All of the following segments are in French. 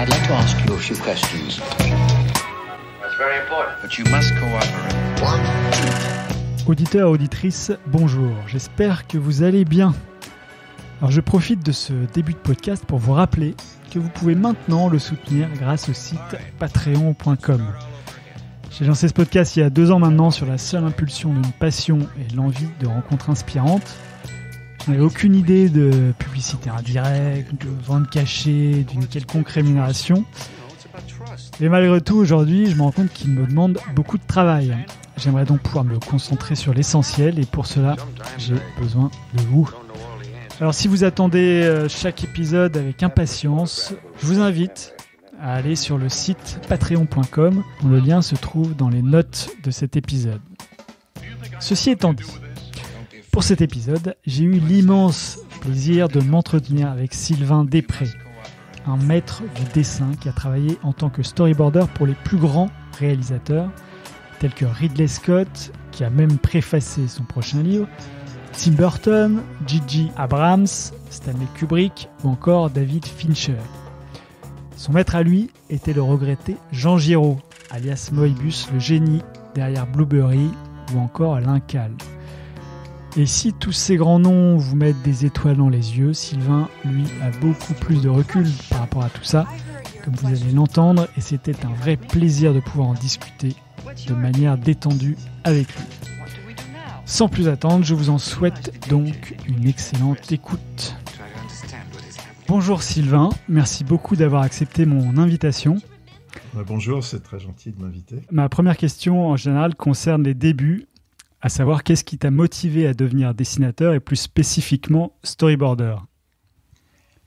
I'd like to ask you questions. very important. But you must cooperate. Auditeurs, auditrices, bonjour. J'espère que vous allez bien. Alors je profite de ce début de podcast pour vous rappeler que vous pouvez maintenant le soutenir grâce au site patreon.com. J'ai lancé ce podcast il y a deux ans maintenant sur la seule impulsion d'une passion et l'envie de rencontres inspirantes. On aucune idée de publicité indirecte, de vente cachée, d'une quelconque rémunération. Et malgré tout, aujourd'hui, je me rends compte qu'il me demande beaucoup de travail. J'aimerais donc pouvoir me concentrer sur l'essentiel et pour cela, j'ai besoin de vous. Alors si vous attendez euh, chaque épisode avec impatience, je vous invite à aller sur le site patreon.com dont le lien se trouve dans les notes de cet épisode. Ceci étant dit, pour cet épisode, j'ai eu l'immense plaisir de m'entretenir avec Sylvain Després, un maître du dessin qui a travaillé en tant que storyboarder pour les plus grands réalisateurs, tels que Ridley Scott, qui a même préfacé son prochain livre, Tim Burton, Gigi Abrams, Stanley Kubrick ou encore David Fincher. Son maître à lui était le regretté Jean Giraud, alias Moebius, le génie derrière Blueberry ou encore Lincal. Et si tous ces grands noms vous mettent des étoiles dans les yeux, Sylvain, lui, a beaucoup plus de recul par rapport à tout ça, comme vous allez l'entendre, et c'était un vrai plaisir de pouvoir en discuter de manière détendue avec lui. Sans plus attendre, je vous en souhaite donc une excellente écoute. Bonjour Sylvain, merci beaucoup d'avoir accepté mon invitation. Bonjour, c'est très gentil de m'inviter. Ma première question en général concerne les débuts à savoir qu'est-ce qui t'a motivé à devenir dessinateur et plus spécifiquement storyboarder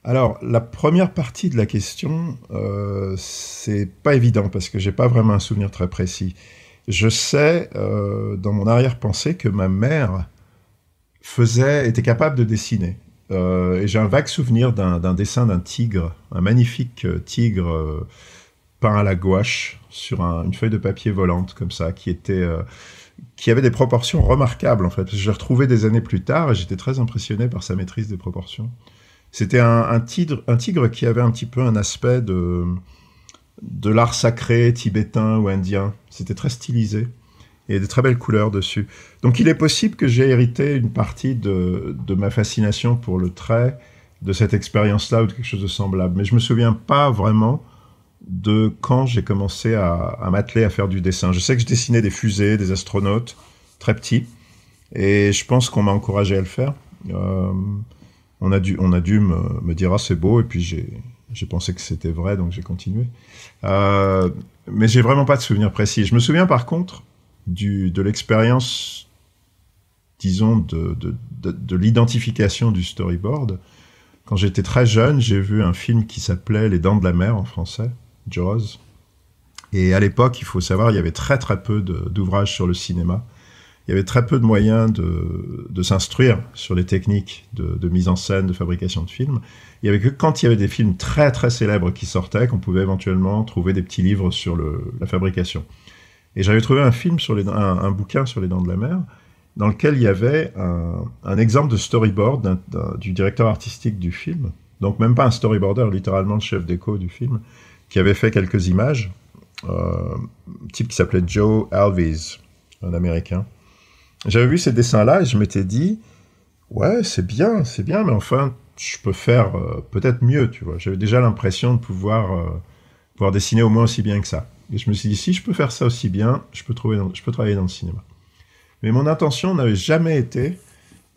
alors, la première partie de la question, euh, c'est pas évident parce que j'ai pas vraiment un souvenir très précis. Je sais, euh, dans mon arrière-pensée, que ma mère faisait, était capable de dessiner. Euh, et j'ai un vague souvenir d'un dessin d'un tigre, un magnifique tigre peint à la gouache sur une feuille de papier volante comme ça, qui était qui avait des proportions remarquables en fait. Je l'ai retrouvé des années plus tard et j'étais très impressionné par sa maîtrise des proportions. C'était un, tigre, un tigre qui avait un petit peu un aspect de, de l'art sacré tibétain ou indien. C'était très stylisé et de très belles couleurs dessus. Donc il est possible que j'ai hérité une partie de, de, ma fascination pour le trait de cette expérience-là ou de quelque chose de semblable. Mais je ne me souviens pas vraiment de quand j'ai commencé à, m'atteler à faire du dessin. Je sais que je dessinais des fusées, des astronautes, très petits, et je pense qu'on m'a encouragé à le faire. Euh, on a dû, on a dû me, dire ah c'est beau, et puis j'ai pensé que c'était vrai, donc j'ai continué. Mais euh, mais j'ai vraiment pas de souvenir précis. Je me souviens par contre de l'expérience, disons, de l'identification du storyboard. Quand j'étais très jeune, j'ai vu un film qui s'appelait Les Dents de la Mer en français, Jaws. Et à l'époque, il faut savoir, il y avait très très peu d'ouvrages sur le cinéma. Il y avait très peu de moyens de, s'instruire sur les techniques de, mise en scène, de fabrication de films. Il y avait que quand il y avait des films très très célèbres qui sortaient, qu'on pouvait éventuellement trouver des petits livres sur la fabrication. Et j'avais trouvé un film sur les, un, bouquin sur les dents de la mer, dans lequel il y avait un, exemple de storyboard du directeur artistique du film. Donc même pas un storyboarder, littéralement le chef d'écho du film qui avait fait quelques images. Euh, un type qui s'appelait Joe Alves, un Américain. J'avais vu ces dessins-là et je m'étais dit, ouais, c'est bien, c'est bien, mais enfin, je peux faire euh, peut-être mieux, tu vois. J'avais déjà l'impression de pouvoir, euh, pouvoir dessiner au moins aussi bien que ça. Et je me suis dit, si je peux faire ça aussi bien, je peux, trouver je peux travailler dans le cinéma. Mais mon intention n'avait jamais été,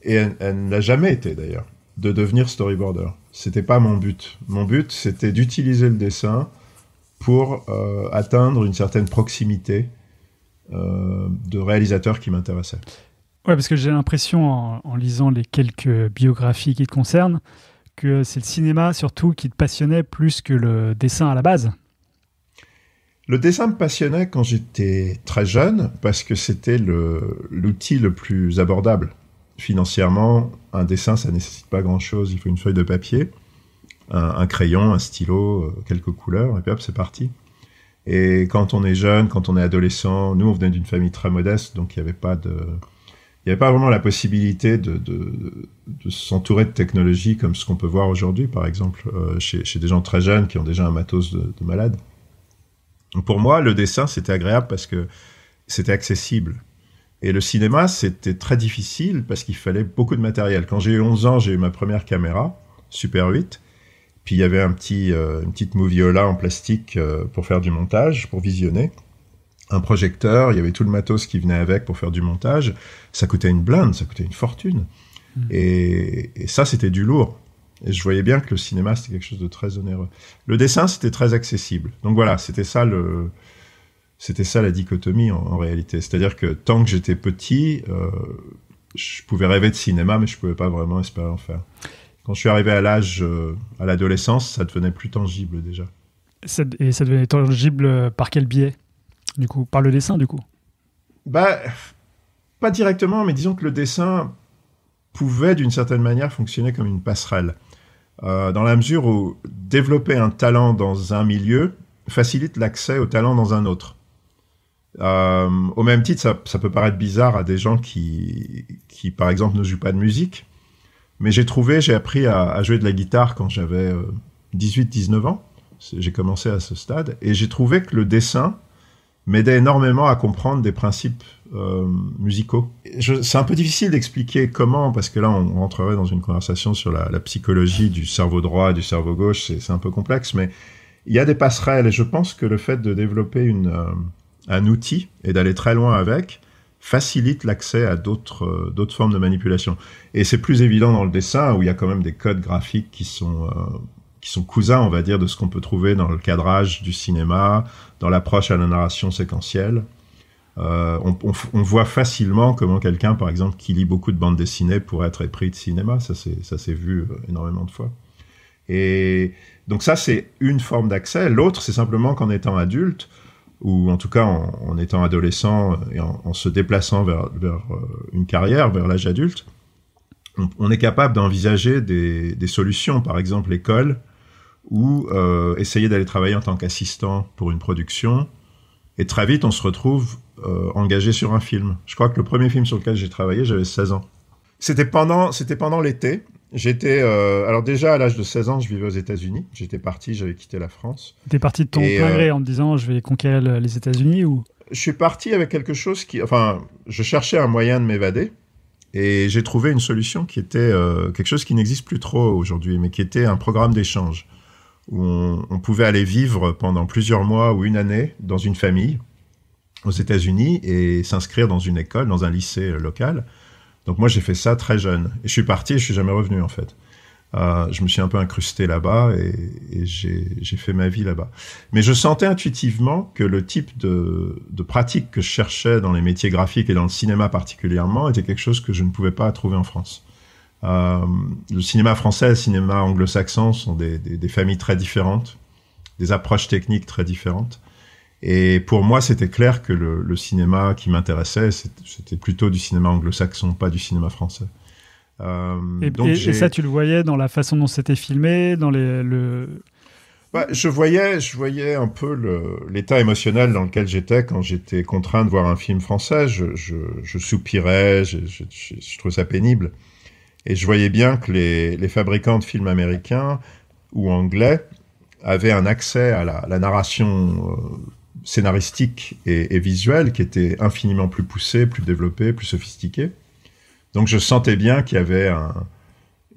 et elle, n'a ne l'a jamais été d'ailleurs, de devenir storyboarder. C'était pas mon but. Mon but, c'était d'utiliser le dessin pour euh, atteindre une certaine proximité euh, de réalisateurs qui m'intéressaient. Ouais, parce que j'ai l'impression, en, lisant les quelques biographies qui te concernent, que c'est le cinéma surtout qui te passionnait plus que le dessin à la base. Le dessin me passionnait quand j'étais très jeune parce que c'était l'outil le, le plus abordable. Financièrement, un dessin, ça ne nécessite pas grand-chose, il faut une feuille de papier un, crayon, un stylo, euh, quelques couleurs, et puis hop, c'est parti. Et quand on est jeune, quand on est adolescent, nous, on venait d'une famille très modeste, donc il n'y avait pas de... Il avait pas vraiment la possibilité de, s'entourer de technologies comme ce qu'on peut voir aujourd'hui, par exemple, euh, chez, des gens très jeunes qui ont déjà un matos de, malade. pour moi, le dessin, c'était agréable parce que c'était accessible. Et le cinéma, c'était très difficile parce qu'il fallait beaucoup de matériel. Quand j'ai eu 11 ans, j'ai eu ma première caméra, Super 8. Puis il y avait un petit, euh, une petite moviola en plastique euh, pour faire du montage, pour visionner. Un projecteur, il y avait tout le matos qui venait avec pour faire du montage. Ça coûtait une blinde, ça coûtait une fortune. Hmm. Et, ça, c'était du lourd. Et je voyais bien que le cinéma, c'était quelque chose de très onéreux. Le dessin, c'était très accessible. Donc voilà, c'était ça le, c'était ça la dichotomie en, réalité. C'est-à-dire que tant que j'étais petit, euh, je pouvais rêver de cinéma, mais je ne pouvais pas vraiment espérer en faire quand je suis arrivé à l'âge, euh, à l'adolescence, ça devenait plus tangible déjà. Et ça devenait tangible par quel biais Du coup, par le dessin, du coup Bah, pas directement, mais disons que le dessin pouvait d'une certaine manière fonctionner comme une passerelle. Euh, dans la mesure où développer un talent dans un milieu facilite l'accès au talent dans un autre. Euh, au même titre, ça, peut paraître bizarre à des gens qui, qui, par exemple, ne jouent pas de musique, mais j'ai trouvé, j'ai appris à, jouer de la guitare quand j'avais 18-19 euh, ans. J'ai commencé à ce stade. Et j'ai trouvé que le dessin m'aidait énormément à comprendre des principes euh, musicaux. C'est un peu difficile d'expliquer comment, parce que là, on rentrerait dans une conversation sur la, psychologie du cerveau droit et du cerveau gauche. C'est un peu complexe, mais il y a des passerelles. Et je pense que le fait de développer euh, un outil et d'aller très loin avec, facilite l'accès à d'autres euh, d'autres formes de manipulation. Et c'est plus évident dans le dessin où il y a quand même des codes graphiques qui sont euh, qui sont cousins, on va dire, de ce qu'on peut trouver dans le cadrage du cinéma, dans l'approche à la narration séquentielle. Euh, on, on, voit facilement comment quelqu'un, par exemple, qui lit beaucoup de bandes dessinées pourrait être épris de cinéma. Ça, s'est vu énormément de fois. Et donc ça, c'est une forme d'accès. L'autre, c'est simplement qu'en étant adulte, ou en tout cas en, étant adolescent et en, se déplaçant vers, euh, une carrière, vers l'âge adulte, on, est capable d'envisager des, solutions, par exemple l'école, ou euh, essayer d'aller travailler en tant qu'assistant pour une production, et très vite on se retrouve euh, engagé sur un film. Je crois que le premier film sur lequel j'ai travaillé, j'avais 16 ans. C'était pendant, c'était pendant l'été, J'étais. Euh, alors, déjà, à l'âge de 16 ans, je vivais aux États-Unis. J'étais parti, j'avais quitté la France. T'es parti de ton plein euh, en me disant je vais conquérir les États-Unis ou Je suis parti avec quelque chose qui. Enfin, je cherchais un moyen de m'évader. Et j'ai trouvé une solution qui était euh, quelque chose qui n'existe plus trop aujourd'hui, mais qui était un programme d'échange où on, pouvait aller vivre pendant plusieurs mois ou une année dans une famille aux États-Unis et s'inscrire dans une école, dans un lycée local. Donc moi j'ai fait ça très jeune. Et je suis parti et je suis jamais revenu en fait. Euh, je me suis un peu incrusté là-bas et, j'ai fait ma vie là-bas. Mais je sentais intuitivement que le type de, de, pratique que je cherchais dans les métiers graphiques et dans le cinéma particulièrement était quelque chose que je ne pouvais pas trouver en France. Euh, le cinéma français et le cinéma anglo-saxon sont des, des, familles très différentes, des approches techniques très différentes. Et pour moi, c'était clair que le, cinéma qui m'intéressait, c'était plutôt du cinéma anglo-saxon, pas du cinéma français. Euh, et, donc ça, tu le voyais dans la façon dont c'était filmé, dans le... Bah, je voyais, je voyais un peu l'état émotionnel dans lequel j'étais quand j'étais contraint de voir un film français. Je, soupirais, je, trouvais ça pénible. Et je voyais bien que les, fabricants de films américains ou anglais avaient un accès à la, narration euh, scénaristique et, visuel qui était infiniment plus poussé, plus développé, plus sophistiqué. Donc je sentais bien qu'il y avait un,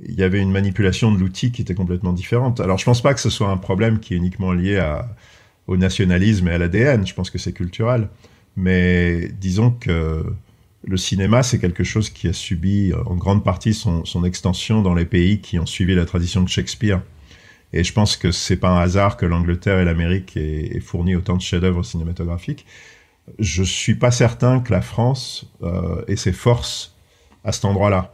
il y avait une manipulation de l'outil qui était complètement différente. Alors je pense pas que ce soit un problème qui est uniquement lié au nationalisme et à l'ADN. Je pense que c'est culturel, mais disons que le cinéma, c'est quelque chose qui a subi en grande partie son extension dans les pays qui ont suivi la tradition de Shakespeare. Et je pense que c'est pas un hasard que l'Angleterre et l'Amérique aient, fourni autant de chefs-d'œuvre cinématographiques. Je suis pas certain que la France euh, ait ses forces à cet endroit-là,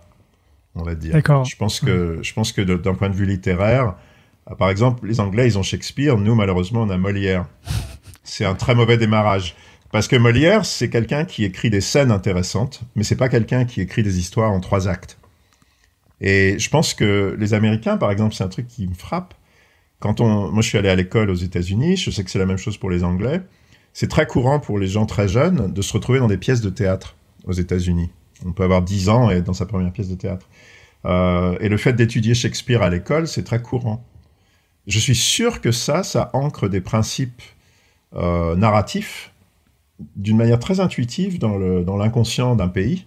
on va dire. Je pense que, je pense que d'un point de vue littéraire, euh, par exemple, les Anglais, ils ont Shakespeare. Nous, malheureusement, on a Molière. C'est un très mauvais démarrage. Parce que Molière, c'est quelqu'un qui écrit des scènes intéressantes, mais c'est pas quelqu'un qui écrit des histoires en trois actes. Et je pense que les Américains, par exemple, c'est un truc qui me frappe. Quand on, moi, je suis allé à l'école aux États-Unis, je sais que c'est la même chose pour les Anglais. C'est très courant pour les gens très jeunes de se retrouver dans des pièces de théâtre aux États-Unis. On peut avoir 10 ans et être dans sa première pièce de théâtre. Euh, et le fait d'étudier Shakespeare à l'école, c'est très courant. Je suis sûr que ça, ça ancre des principes euh, narratifs d'une manière très intuitive dans l'inconscient d'un pays.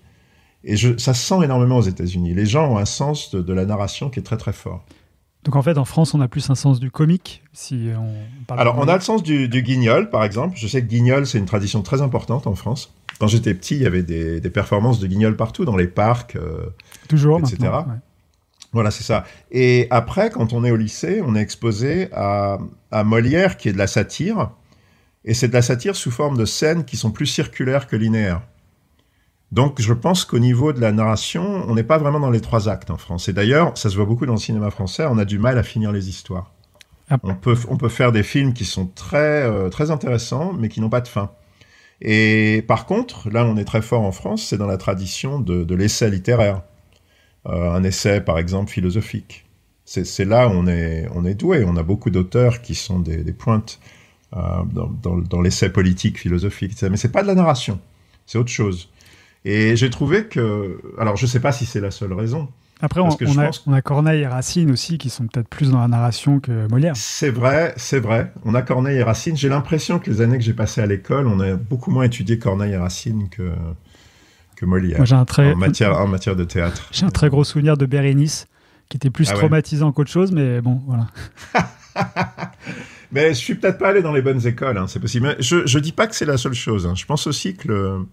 Et ça sent énormément aux États-Unis. Les gens ont un sens de, la narration qui est très très fort. Donc en fait, en France, on a plus un sens du comique. Si on parle Alors, on a le sens du, guignol, par exemple. Je sais que guignol, c'est une tradition très importante en France. Quand j'étais petit, il y avait des, performances de guignol partout, dans les parcs, euh, Toujours etc. Voilà, c'est ça. Et après, quand on est au lycée, on est exposé à, à Molière, qui est de la satire. Et c'est de la satire sous forme de scènes qui sont plus circulaires que linéaires. Donc je pense qu'au niveau de la narration, on n'est pas vraiment dans les trois actes en France. Et d'ailleurs, ça se voit beaucoup dans le cinéma français, on a du mal à finir les histoires. Ah. On, peut, faire des films qui sont très, euh, très intéressants, mais qui n'ont pas de fin. Et par contre, là on est très fort en France, c'est dans la tradition de, l'essai littéraire. Euh, un essai, par exemple, philosophique. C'est là où on est, doué. On a beaucoup d'auteurs qui sont des, pointes euh, dans, l'essai politique, philosophique, Mais c'est pas de la narration, c'est autre chose. Et j'ai trouvé que, alors je sais pas si c'est la seule raison, après, on, a, Corneille et Racine aussi qui sont peut-être plus dans la narration que Molière. C'est vrai, c'est vrai. On a Corneille et Racine. J'ai l'impression que les années que j'ai passées à l'école, on a beaucoup moins étudié Corneille et Racine que, que Molière. j'ai un très... en, matière, en matière de théâtre. J'ai un très gros souvenir de Bérénice qui était plus ah traumatisant qu'autre chose, mais bon, voilà. mais je suis peut-être pas allé dans les bonnes écoles, hein, c'est possible. Mais je ne dis pas que c'est la seule chose. Hein. Je pense aussi que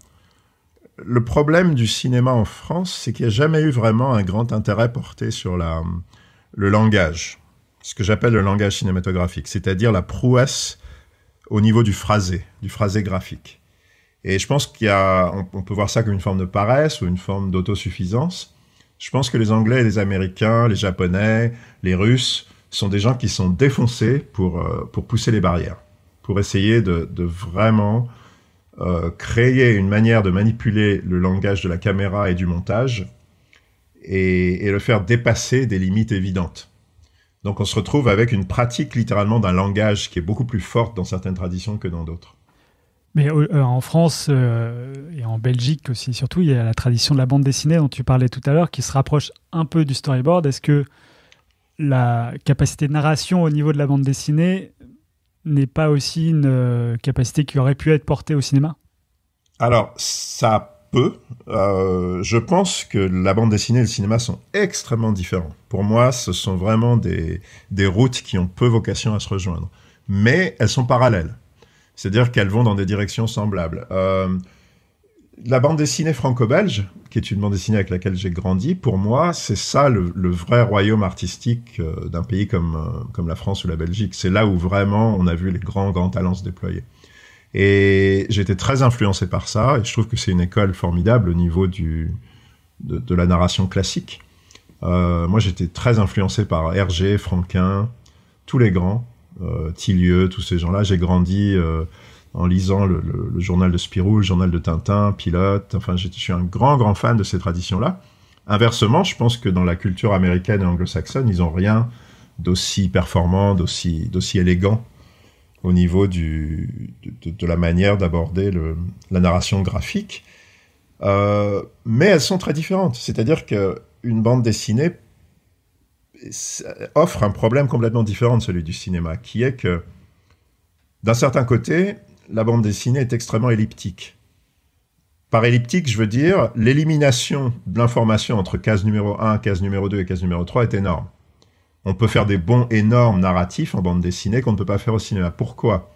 le problème du cinéma en France, c'est qu'il n'y a jamais eu vraiment un grand intérêt porté sur le langage, ce que j'appelle le langage cinématographique, c'est-à-dire la prouesse au niveau du phrasé, du phrasé graphique. Et je pense qu'il y a, on, peut voir ça comme une forme de paresse ou une forme d'autosuffisance. Je pense que les Anglais, les Américains, les Japonais, les Russes sont des gens qui sont défoncés pour, euh, pour pousser les barrières, pour essayer de vraiment euh, créer une manière de manipuler le langage de la caméra et du montage et, le faire dépasser des limites évidentes. Donc on se retrouve avec une pratique littéralement d'un langage qui est beaucoup plus forte dans certaines traditions que dans d'autres. Mais euh, euh, en France et en Belgique aussi, surtout, il y a la tradition de la bande dessinée dont tu parlais tout à l'heure qui se rapproche un peu du storyboard. Est-ce que la capacité de narration au niveau de la bande dessinée n'est pas aussi une euh, capacité qui aurait pu être portée au cinéma Alors, ça peut. Euh, je pense que la bande dessinée et le cinéma sont extrêmement différents. Pour moi, ce sont vraiment des, routes qui ont peu vocation à se rejoindre. Mais elles sont parallèles. C'est-à-dire qu'elles vont dans des directions semblables. Euh, la bande dessinée franco-belge, qui est une bande dessinée avec laquelle j'ai grandi, pour moi, c'est ça le, vrai royaume artistique euh, d'un pays comme, euh, comme la France ou la Belgique. C'est là où vraiment on a vu les grands, grands talents se déployer. Et j'étais très influencé par ça, et je trouve que c'est une école formidable au niveau du, de, la narration classique. Euh, moi, j'étais très influencé par Hergé, Franquin, tous les grands, euh, tous ces gens-là. J'ai grandi en lisant le, journal de Spirou, le journal de Tintin, Pilote. Enfin, je, suis un grand, grand fan de ces traditions-là. Inversement, je pense que dans la culture américaine et anglo-saxonne, ils n'ont rien d'aussi performant, d'aussi, d'aussi élégant au niveau du, de, la manière d'aborder la narration graphique. Euh, mais elles sont très différentes. C'est-à-dire qu'une bande dessinée offre un problème complètement différent de celui du cinéma, qui est que, d'un certain côté, la bande dessinée est extrêmement elliptique. Par elliptique, je veux dire, l'élimination de l'information entre case numéro 1, case numéro 2 et case numéro 3 est énorme. On peut faire des bons énormes narratifs en bande dessinée qu'on ne peut pas faire au cinéma. Pourquoi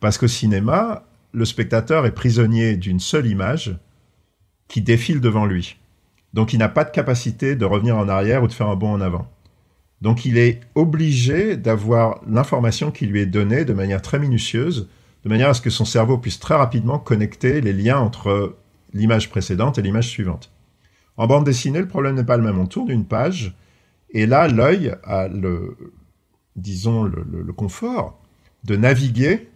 Parce qu'au cinéma, le spectateur est prisonnier d'une seule image qui défile devant lui. Donc il n'a pas de capacité de revenir en arrière ou de faire un bond en avant. Donc il est obligé d'avoir l'information qui lui est donnée de manière très minutieuse de manière à ce que son cerveau puisse très rapidement connecter les liens entre l'image précédente et l'image suivante. En bande dessinée, le problème n'est pas le même. On tourne une page, et là, l'œil a le, disons, le confort de naviguer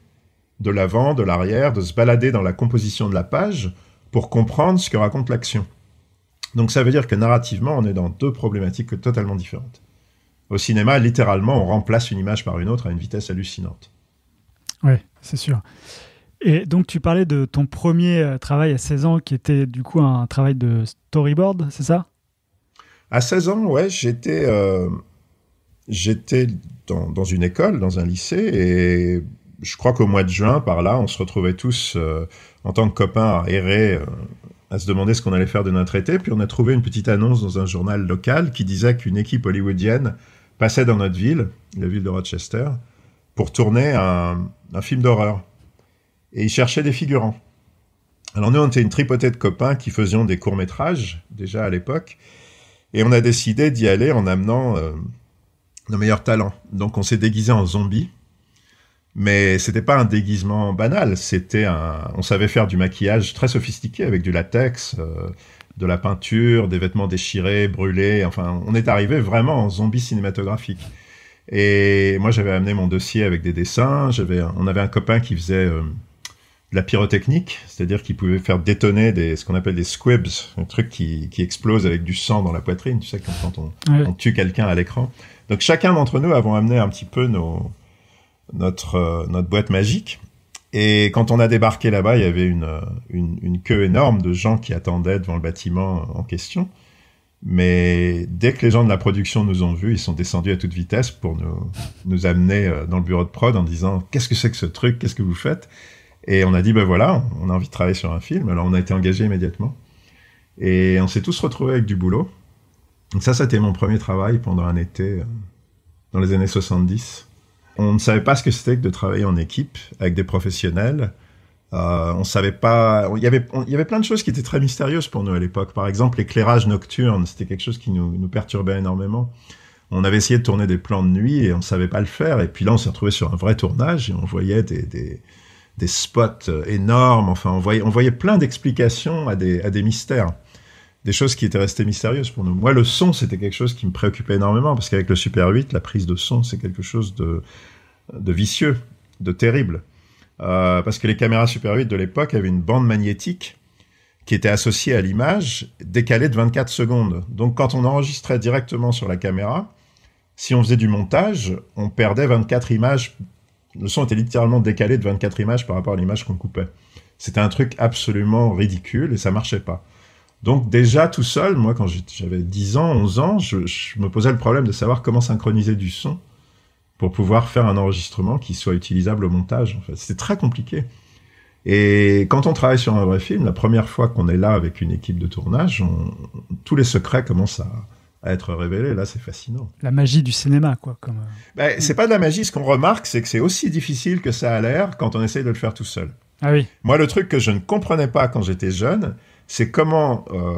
de l'avant, de l'arrière, de se balader dans la composition de la page pour comprendre ce que raconte l'action. Donc ça veut dire que narrativement, on est dans deux problématiques totalement différentes. Au cinéma, littéralement, on remplace une image par une autre à une vitesse hallucinante. Oui, c'est sûr. Et donc, tu parlais de ton premier euh, travail à 16 ans qui était du coup un travail de storyboard, c'est ça À 16 ans, ouais, j'étais euh, dans, une école, dans un lycée, et je crois qu'au mois de juin, par là, on se retrouvait tous euh, en tant que copains à à se demander ce qu'on allait faire de notre été. Puis on a trouvé une petite annonce dans un journal local qui disait qu'une équipe hollywoodienne passait dans notre ville, la ville de Rochester, pour tourner un, film d'horreur. Et ils cherchaient des figurants. Alors nous, on était une tripotée de copains qui faisions des courts-métrages, déjà à l'époque, et on a décidé d'y aller en amenant euh, nos meilleurs talents. Donc on s'est déguisé en zombie, mais c'était pas un déguisement banal, c'était un... On savait faire du maquillage très sophistiqué avec du latex, euh, de la peinture, des vêtements déchirés, brûlés, enfin on est arrivé vraiment en zombie cinématographique. Et moi, j'avais amené mon dossier avec des dessins. on avait un copain qui faisait euh, de la pyrotechnique, c'est-à-dire qu'il pouvait faire détonner ce qu'on appelle des squibs, un truc qui, explose avec du sang dans la poitrine. Tu sais, quand on, tue quelqu'un à l'écran. Donc, chacun d'entre nous avons amené un petit peu euh, notre, boîte magique. Et quand on a débarqué là-bas, il y avait une, euh, queue énorme de gens qui attendaient devant le bâtiment en question. Mais dès que les gens de la production nous ont vus, ils sont descendus à toute vitesse pour nous, amener euh, dans le bureau de prod en disant Qu'est-ce que c'est que ce truc Qu'est-ce que vous faites Et on a dit Ben voilà, on a envie de travailler sur un film. Alors on a été engagé immédiatement. Et on s'est tous retrouvés avec du boulot. Donc ça, c'était mon premier travail pendant un été euh, dans les années 70. On ne savait pas ce que c'était que de travailler en équipe avec des professionnels. Euh, on savait pas. Il y avait, plein de choses qui étaient très mystérieuses pour nous à l'époque. Par exemple, l'éclairage nocturne, c'était quelque chose qui nous, perturbait énormément. On avait essayé de tourner des plans de nuit et on savait pas le faire. Et puis là, on s'est retrouvé sur un vrai tournage et on voyait des, des, spots euh, énormes. Enfin, on voyait, plein d'explications à des, mystères, des choses qui étaient restées mystérieuses pour nous. Moi, le son, c'était quelque chose qui me préoccupait énormément parce qu'avec le Super 8, la prise de son, c'est quelque chose de vicieux, de terrible. Euh, parce que les caméras Super 8 de l'époque avaient une bande magnétique qui était associée à l'image, décalée de 24 secondes. Donc quand on enregistrait directement sur la caméra, si on faisait du montage, on perdait 24 images. Le son était littéralement décalé de 24 images par rapport à l'image qu'on coupait. C'était un truc absolument ridicule et ça marchait pas. Donc déjà tout seul, moi quand j'avais 10 ans, 11 ans, je, me posais le problème de savoir comment synchroniser du son pour pouvoir faire un enregistrement qui soit utilisable au montage. En fait. C'est très compliqué. Et quand on travaille sur un vrai film, la première fois qu'on est là avec une équipe de tournage, tous les secrets commencent à, être révélés. Là, c'est fascinant. La magie du cinéma, quoi. Comme... Euh. Ben, C'est pas de la magie. Ce qu'on remarque, c'est que c'est aussi difficile que ça a l'air quand on essaye de le faire tout seul. Ah oui. Moi, le truc que je ne comprenais pas quand j'étais jeune, c'est comment euh,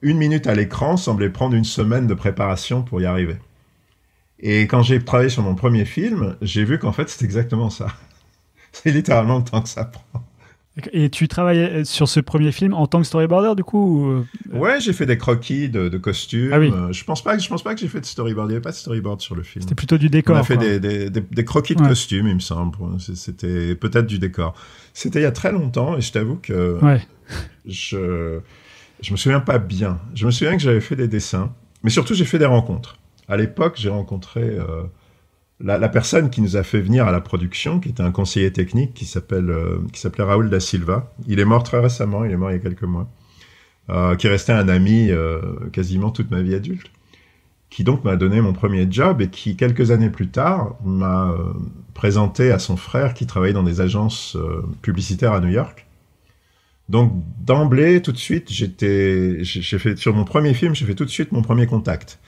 une minute à l'écran semblait prendre une semaine de préparation pour y arriver. Et quand j'ai travaillé sur mon premier film, j'ai vu qu'en fait, c'est exactement ça. c'est littéralement le temps que ça prend. Et tu travaillais euh, sur ce premier film en tant que storyboarder, du coup euh, Ouais, j'ai fait des croquis de, costumes. Ah oui. Euh, je pense pas, je pense pas que j'ai fait de storyboard. Il n'y avait pas de storyboard sur le film. C'était plutôt du décor. On a fait des, des, croquis de costumes, il me semble. C'était peut-être du décor. C'était il y a très longtemps, et je t'avoue que je je me souviens pas bien. Je me souviens que j'avais fait des dessins, mais surtout j'ai fait des rencontres à l'époque, j'ai rencontré euh, la, personne qui nous a fait venir à la production, qui était un conseiller technique qui s'appelle euh, qui s'appelait Raoul da Silva. Il est mort très récemment, il est mort il y a quelques mois, euh, qui restait un ami euh, quasiment toute ma vie adulte, qui donc m'a donné mon premier job et qui quelques années plus tard m'a présenté à son frère qui travaillait dans des agences publicitaires à New York. Donc d'emblée, tout de suite, j'ai fait sur mon premier film, j'ai fait tout de suite mon premier contact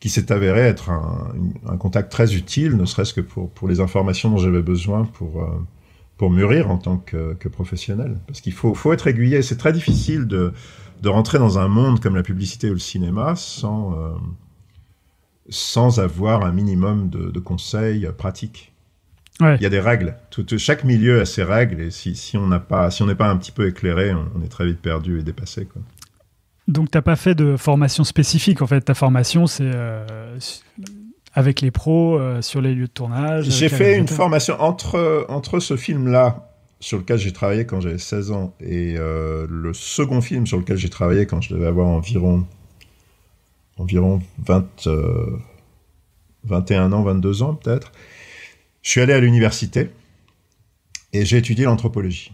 qui s'est avéré être un, contact très utile, ne serait-ce que pour, pour les informations dont j'avais besoin pour, euh, pour mûrir en tant que, professionnel. Parce qu'il faut, faut être aiguillé. C'est très difficile de, de rentrer dans un monde comme la publicité ou le cinéma sans, euh, sans avoir un minimum de, conseils pratiques. Il y a des règles. Tout, chaque milieu a ses règles et si, si on n'est pas, si pas, un petit peu éclairé, on, on est très vite perdu et dépassé. Quoi. Donc, tu n'as pas fait de formation spécifique. En fait, ta formation, c'est euh, avec les pros euh, sur les lieux de tournage. J'ai fait une formation entre, entre ce film-là, sur lequel j'ai travaillé quand j'avais 16 ans, et euh, le second film sur lequel j'ai travaillé quand je devais avoir environ, environ 20, 21 ans, 22 ans peut-être. Je suis allé à l'université et j'ai étudié l'anthropologie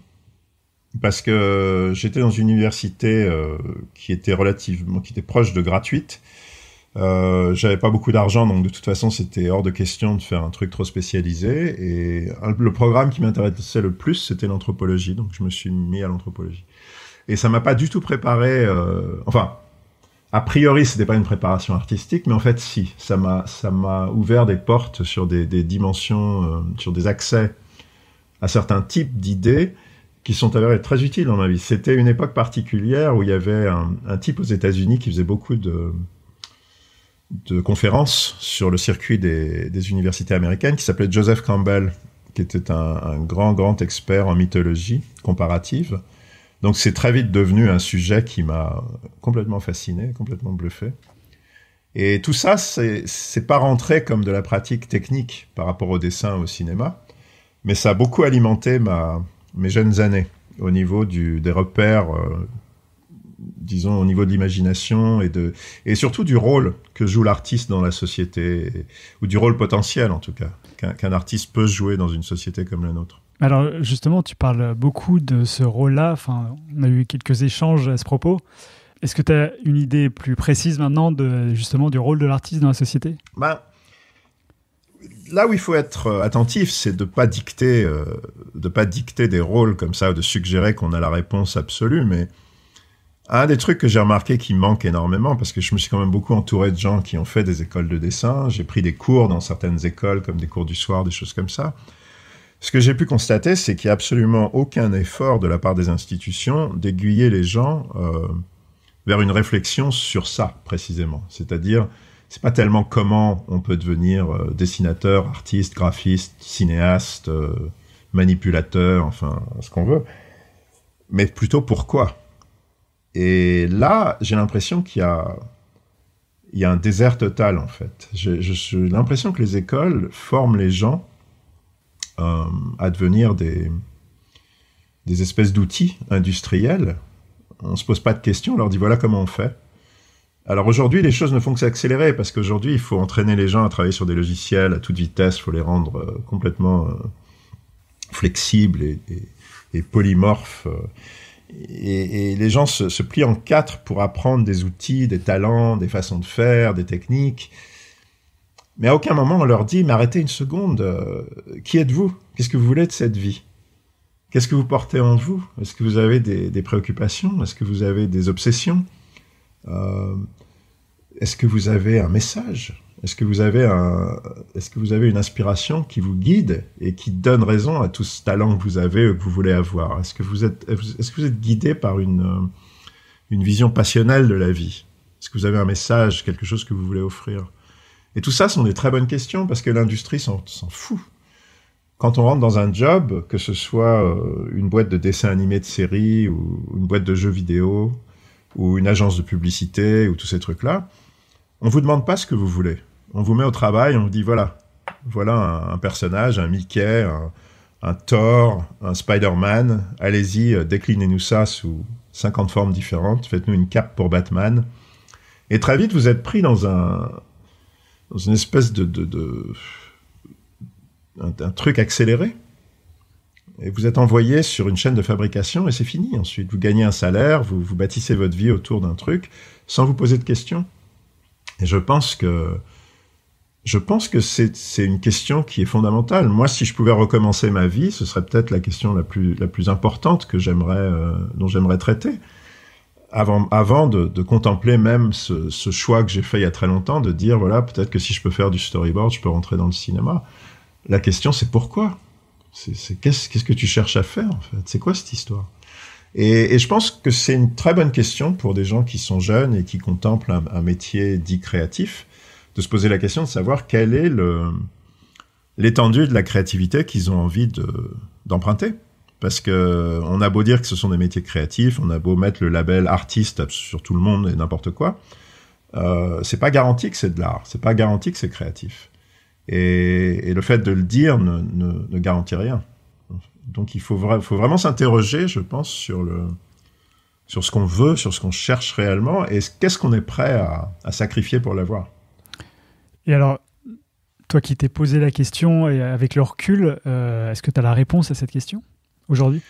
parce que j'étais dans une université euh, qui était relativement, qui était proche de gratuite. Euh, j'avais pas beaucoup d'argent, donc de toute façon, c'était hors de question de faire un truc trop spécialisé. Et le programme qui m'intéressait le plus, c'était l'anthropologie, donc je me suis mis à l'anthropologie. Et ça m'a pas du tout préparé. Euh, enfin, a priori, c'était pas une préparation artistique, mais en fait, si, ça m'a ça m'a ouvert des portes sur des, dimensions, sur des accès à certains types d'idées qui sont avérés très utiles dans ma vie. C'était une époque particulière où il y avait un, type aux États-Unis qui faisait beaucoup de, de conférences sur le circuit des, universités américaines, qui s'appelait Joseph Campbell, qui était un, un, grand, grand expert en mythologie comparative. Donc c'est très vite devenu un sujet qui m'a complètement fasciné, complètement bluffé. Et tout ça, c'est pas rentré comme de la pratique technique par rapport au dessin, au cinéma, mais ça a beaucoup alimenté ma, mes jeunes années, au niveau du, des repères, euh, disons, au niveau de l'imagination et, et surtout du rôle que joue l'artiste dans la société, ou du rôle potentiel en tout cas, qu'un artiste peut jouer dans une société comme la nôtre. Alors justement, tu parles beaucoup de ce rôle-là, enfin, on a eu quelques échanges à ce propos. Est-ce que tu as une idée plus précise maintenant de justement du rôle de l'artiste dans la société bah, là où il faut être euh, attentif, c'est de pas dicter, euh, de pas dicter des rôles comme ça, de suggérer qu'on a la réponse absolue. Mais un des trucs que j'ai remarqué qui manque énormément, parce que je me suis quand même beaucoup entouré de gens qui ont fait des écoles de dessin. J'ai pris des cours dans certaines écoles, comme des cours du soir, des choses comme ça. Ce que j'ai pu constater, c'est qu'il n'y a absolument aucun effort de la part des institutions d'aiguiller les gens euh, vers une réflexion sur ça précisément. C'est-à-dire c'est pas tellement comment on peut devenir euh, dessinateur, artiste, graphiste, cinéaste, euh, manipulateur, enfin ce qu'on veut, mais plutôt pourquoi. Et là, j'ai l'impression qu'il y a il un désert total en fait. J'ai l'impression que les écoles forment les gens euh, à devenir des, des espèces d'outils industriels. On ne se pose pas de questions, on leur dit voilà comment on fait. Alors aujourd'hui, les choses ne font que s'accélérer parce qu'aujourd'hui, il faut entraîner les gens à travailler sur des logiciels à toute vitesse, il faut les rendre euh, complètement euh, flexibles et, polymorphes. Euh. Et, les gens se, plient en quatre pour apprendre des outils, des talents, des façons de faire, des techniques. Mais à aucun moment on leur dit, mais arrêtez une seconde, qui êtes-vous Qu'est-ce que vous voulez de cette vie Qu'est-ce que vous portez en vous Est-ce que vous avez des préoccupations Est-ce que vous avez des obsessions euh, est-ce que vous avez un message Est-ce que vous avez est que vous avez une inspiration qui vous guide et qui donne raison à tout ce talent que vous avez ou que vous voulez avoir Est-ce que vous êtes, est que vous êtes guidé par une vision passionnelle de la vie Est-ce que vous avez un message, quelque chose que vous voulez offrir Et tout ça sont des très bonnes questions parce que l'industrie s'en, fout. Quand on rentre dans un job, que ce soit euh, une boîte de dessins animés de série ou une boîte de jeux vidéo, ou une agence de publicité ou tous ces trucs-là, on vous demande pas ce que vous voulez. On vous met au travail, on vous dit voilà, voilà un, personnage, un Mickey, un, Thor, un Spider-Man, allez-y, euh, déclinez-nous ça sous 50 formes différentes, faites-nous une cape pour Batman. Et très vite, vous êtes pris dans un dans une espèce de, un truc accéléré et vous êtes envoyé sur une chaîne de fabrication et c'est fini. Ensuite, vous gagnez un salaire, vous, vous bâtissez votre vie autour d'un truc sans vous poser de questions. Et je pense que je pense que c'est une question qui est fondamentale. Moi, si je pouvais recommencer ma vie, ce serait peut-être la question la plus, la plus importante que j'aimerais, euh, dont j'aimerais traiter. Avant, avant de, de contempler même ce, ce choix que j'ai fait il y a très longtemps, de dire, voilà, peut-être que si je peux faire du storyboard, je peux rentrer dans le cinéma. La question, c'est pourquoi qu'est-ce que tu cherches à faire en fait C'est quoi cette histoire et, je pense que c'est une très bonne question pour des gens qui sont jeunes et qui contemplent un, métier dit créatif, de se poser la question de savoir quelle est l'étendue de la créativité qu'ils ont envie d'emprunter. parce que on a beau dire que ce sont des métiers créatifs, on a beau mettre le label artiste sur tout le monde et n'importe quoi, euh, c'est pas garanti que c'est de l'art, c'est pas garanti que c'est créatif. Et, le fait de le dire ne, garantit rien. Donc il faut, faut vraiment s'interroger, je pense, sur, le, sur ce qu'on veut, sur ce qu'on cherche réellement, et qu'est-ce qu'on est prêt à, sacrifier pour l'avoir. Et alors, toi qui t'es posé la question, et avec le recul, euh, est-ce que tu as la réponse à cette question aujourd'hui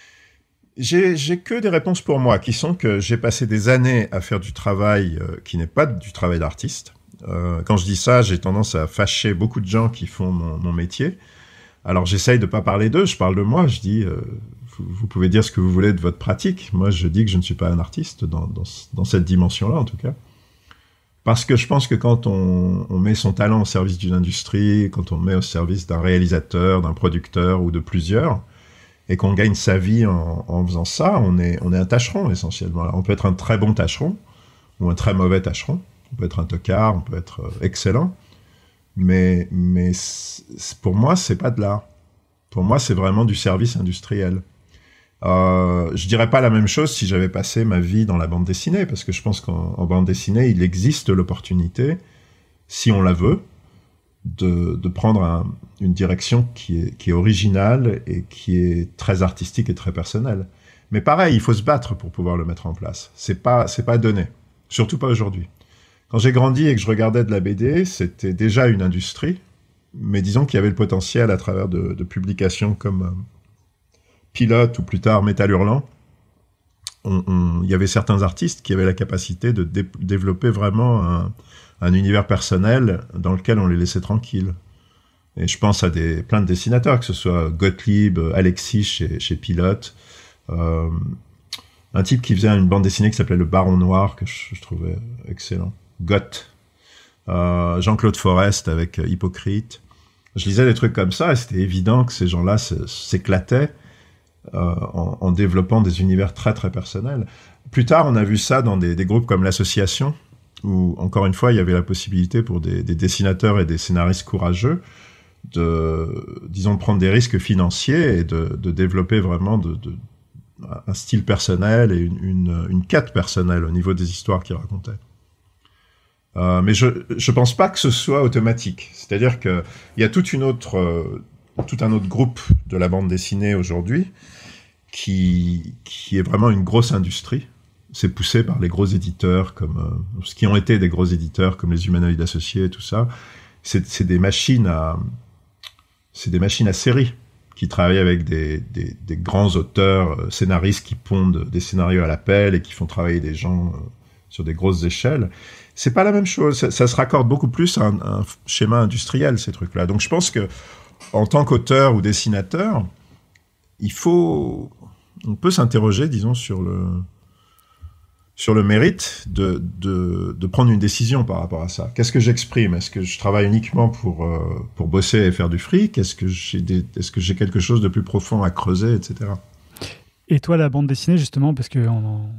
j'ai que des réponses pour moi, qui sont que j'ai passé des années à faire du travail euh, qui n'est pas du travail d'artiste, euh, quand je dis ça, j'ai tendance à fâcher beaucoup de gens qui font mon, métier. Alors j'essaye de pas parler d'eux, je parle de moi, je dis, euh, vous, pouvez dire ce que vous voulez de votre pratique. Moi, je dis que je ne suis pas un artiste dans, cette dimension-là, en tout cas. Parce que je pense que quand on, met son talent au service d'une industrie, quand on met au service d'un réalisateur, d'un producteur ou de plusieurs, et qu'on gagne sa vie en, faisant ça, on est, on est un tâcheron essentiellement. on peut être un très bon tâcheron ou un très mauvais tâcheron on peut être un tocard, on peut être euh, excellent, mais, mais pour moi, c'est pas de l'art. Pour moi, c'est vraiment du service industriel. Euh, je dirais pas la même chose si j'avais passé ma vie dans la bande dessinée, parce que je pense qu'en bande dessinée, il existe l'opportunité, si on la veut, de, prendre une direction qui est, qui est, originale et qui est très artistique et très personnelle. Mais pareil, il faut se battre pour pouvoir le mettre en place. C'est pas, c'est pas donné. Surtout pas aujourd'hui. Quand j'ai grandi et que je regardais de la BD, c'était déjà une industrie, mais disons qu'il y avait le potentiel à travers de, publications comme euh, Pilote ou plus tard Metal Hurlant. Il y avait certains artistes qui avaient la capacité de développer vraiment un, univers personnel dans lequel on les laissait tranquilles. Et je pense à des, plein de dessinateurs, que ce soit Gottlieb, Alexis chez, Pilote, euh, un type qui faisait une bande dessinée qui s'appelait Le Baron Noir, que je trouvais excellent. Got, euh, Jean-Claude Forest avec euh, Hypocrite. Je lisais des trucs comme ça et c'était évident que ces gens-là s'éclataient euh, en, développant des univers très très personnels. Plus tard, on a vu ça dans des, groupes comme l'association, où encore une fois, il y avait la possibilité pour des, dessinateurs et des scénaristes courageux de, disons, prendre des risques financiers et de, développer vraiment un style personnel et une quête personnelle au niveau des histoires qu'ils racontaient. Euh, mais je ne pense pas que ce soit automatique. C'est-à-dire qu'il y a toute une autre, euh, tout un autre groupe de la bande dessinée aujourd'hui qui, qui est vraiment une grosse industrie. C'est poussé par les gros éditeurs, comme euh, ce qui ont été des gros éditeurs, comme les humanoïdes associés et tout ça. C'est des machines à, c'est des machines à série qui travaillent avec des, des, des, grands auteurs, scénaristes qui pondent des scénarios à l'appel et qui font travailler des gens sur des grosses échelles c'est pas la même chose. Ça, se raccorde beaucoup plus à un, schéma industriel, ces trucs-là. Donc je pense que, en tant qu'auteur ou dessinateur, il faut, on peut s'interroger, disons, sur le, sur le mérite de, de, prendre une décision par rapport à ça. Qu'est-ce que j'exprime Est-ce que je travaille uniquement pour, euh, pour bosser et faire du fric Est-ce que j'ai est-ce que j'ai quelque chose de plus profond à creuser, etc. Et toi, la bande dessinée, justement, parce qu'on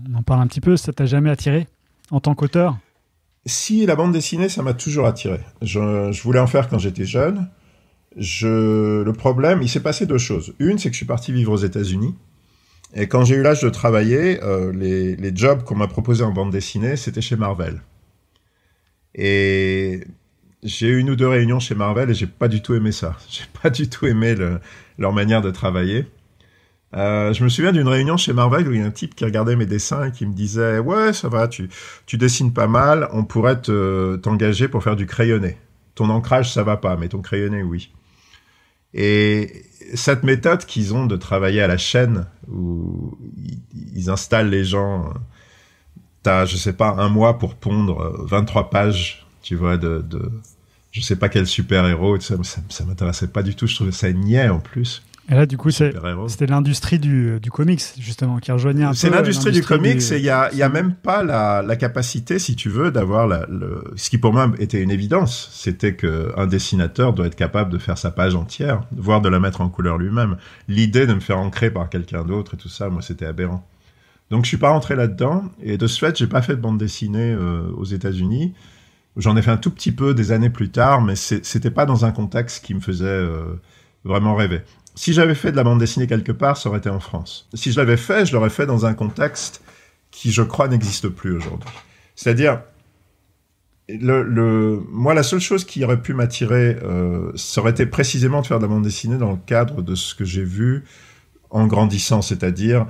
on en parle un petit peu, ça t'a jamais attiré en tant qu'auteur si la bande dessinée, ça m'a toujours attiré. Je, voulais en faire quand j'étais jeune. le problème, il s'est passé deux choses. Une, c'est que je suis parti vivre aux États-Unis. Et quand j'ai eu l'âge de travailler, euh, les, jobs qu'on m'a proposés en bande dessinée, c'était chez Marvel. Et j'ai eu une ou deux réunions chez Marvel et j'ai pas du tout aimé ça. J'ai pas du tout aimé leur manière de travailler. Euh, je me souviens d'une réunion chez Marvel où il y a un type qui regardait mes dessins et qui me disait Ouais, ça va, tu, dessines pas mal, on pourrait t'engager pour faire du crayonné. Ton ancrage, ça va pas, mais ton crayonné, oui. Et cette méthode qu'ils ont de travailler à la chaîne, où ils, installent les gens, t'as, je sais pas, un mois pour pondre 23 euh, pages, tu vois, de, de je sais pas quel super-héros, ça, ça, ça m'intéressait pas du tout, je trouvais ça niais en plus. Et là, du coup, c'était l'industrie euh, du, comics, justement, qui rejoignait un peu. C'est euh, l'industrie du comics et il n'y a, a même pas la, capacité, si tu veux, d'avoir ce qui pour moi était une évidence. C'était qu'un dessinateur doit être capable de faire sa page entière, voire de la mettre en couleur lui-même. L'idée de me faire ancrer par quelqu'un d'autre et tout ça, moi, c'était aberrant. Donc, je suis pas rentré là-dedans. Et de ce fait, j'ai pas fait de bande dessinée euh, aux États-Unis. J'en ai fait un tout petit peu des années plus tard, mais n'était pas dans un contexte qui me faisait vraiment rêver. Si j'avais fait de la bande dessinée quelque part, ça aurait été en France. Si je l'avais fait, je l'aurais fait dans un contexte qui, je crois, n'existe plus aujourd'hui. C'est-à-dire, moi, la seule chose qui aurait pu m'attirer, euh, ça aurait été précisément de faire de la bande dessinée dans le cadre de ce que j'ai vu en grandissant, c'est-à-dire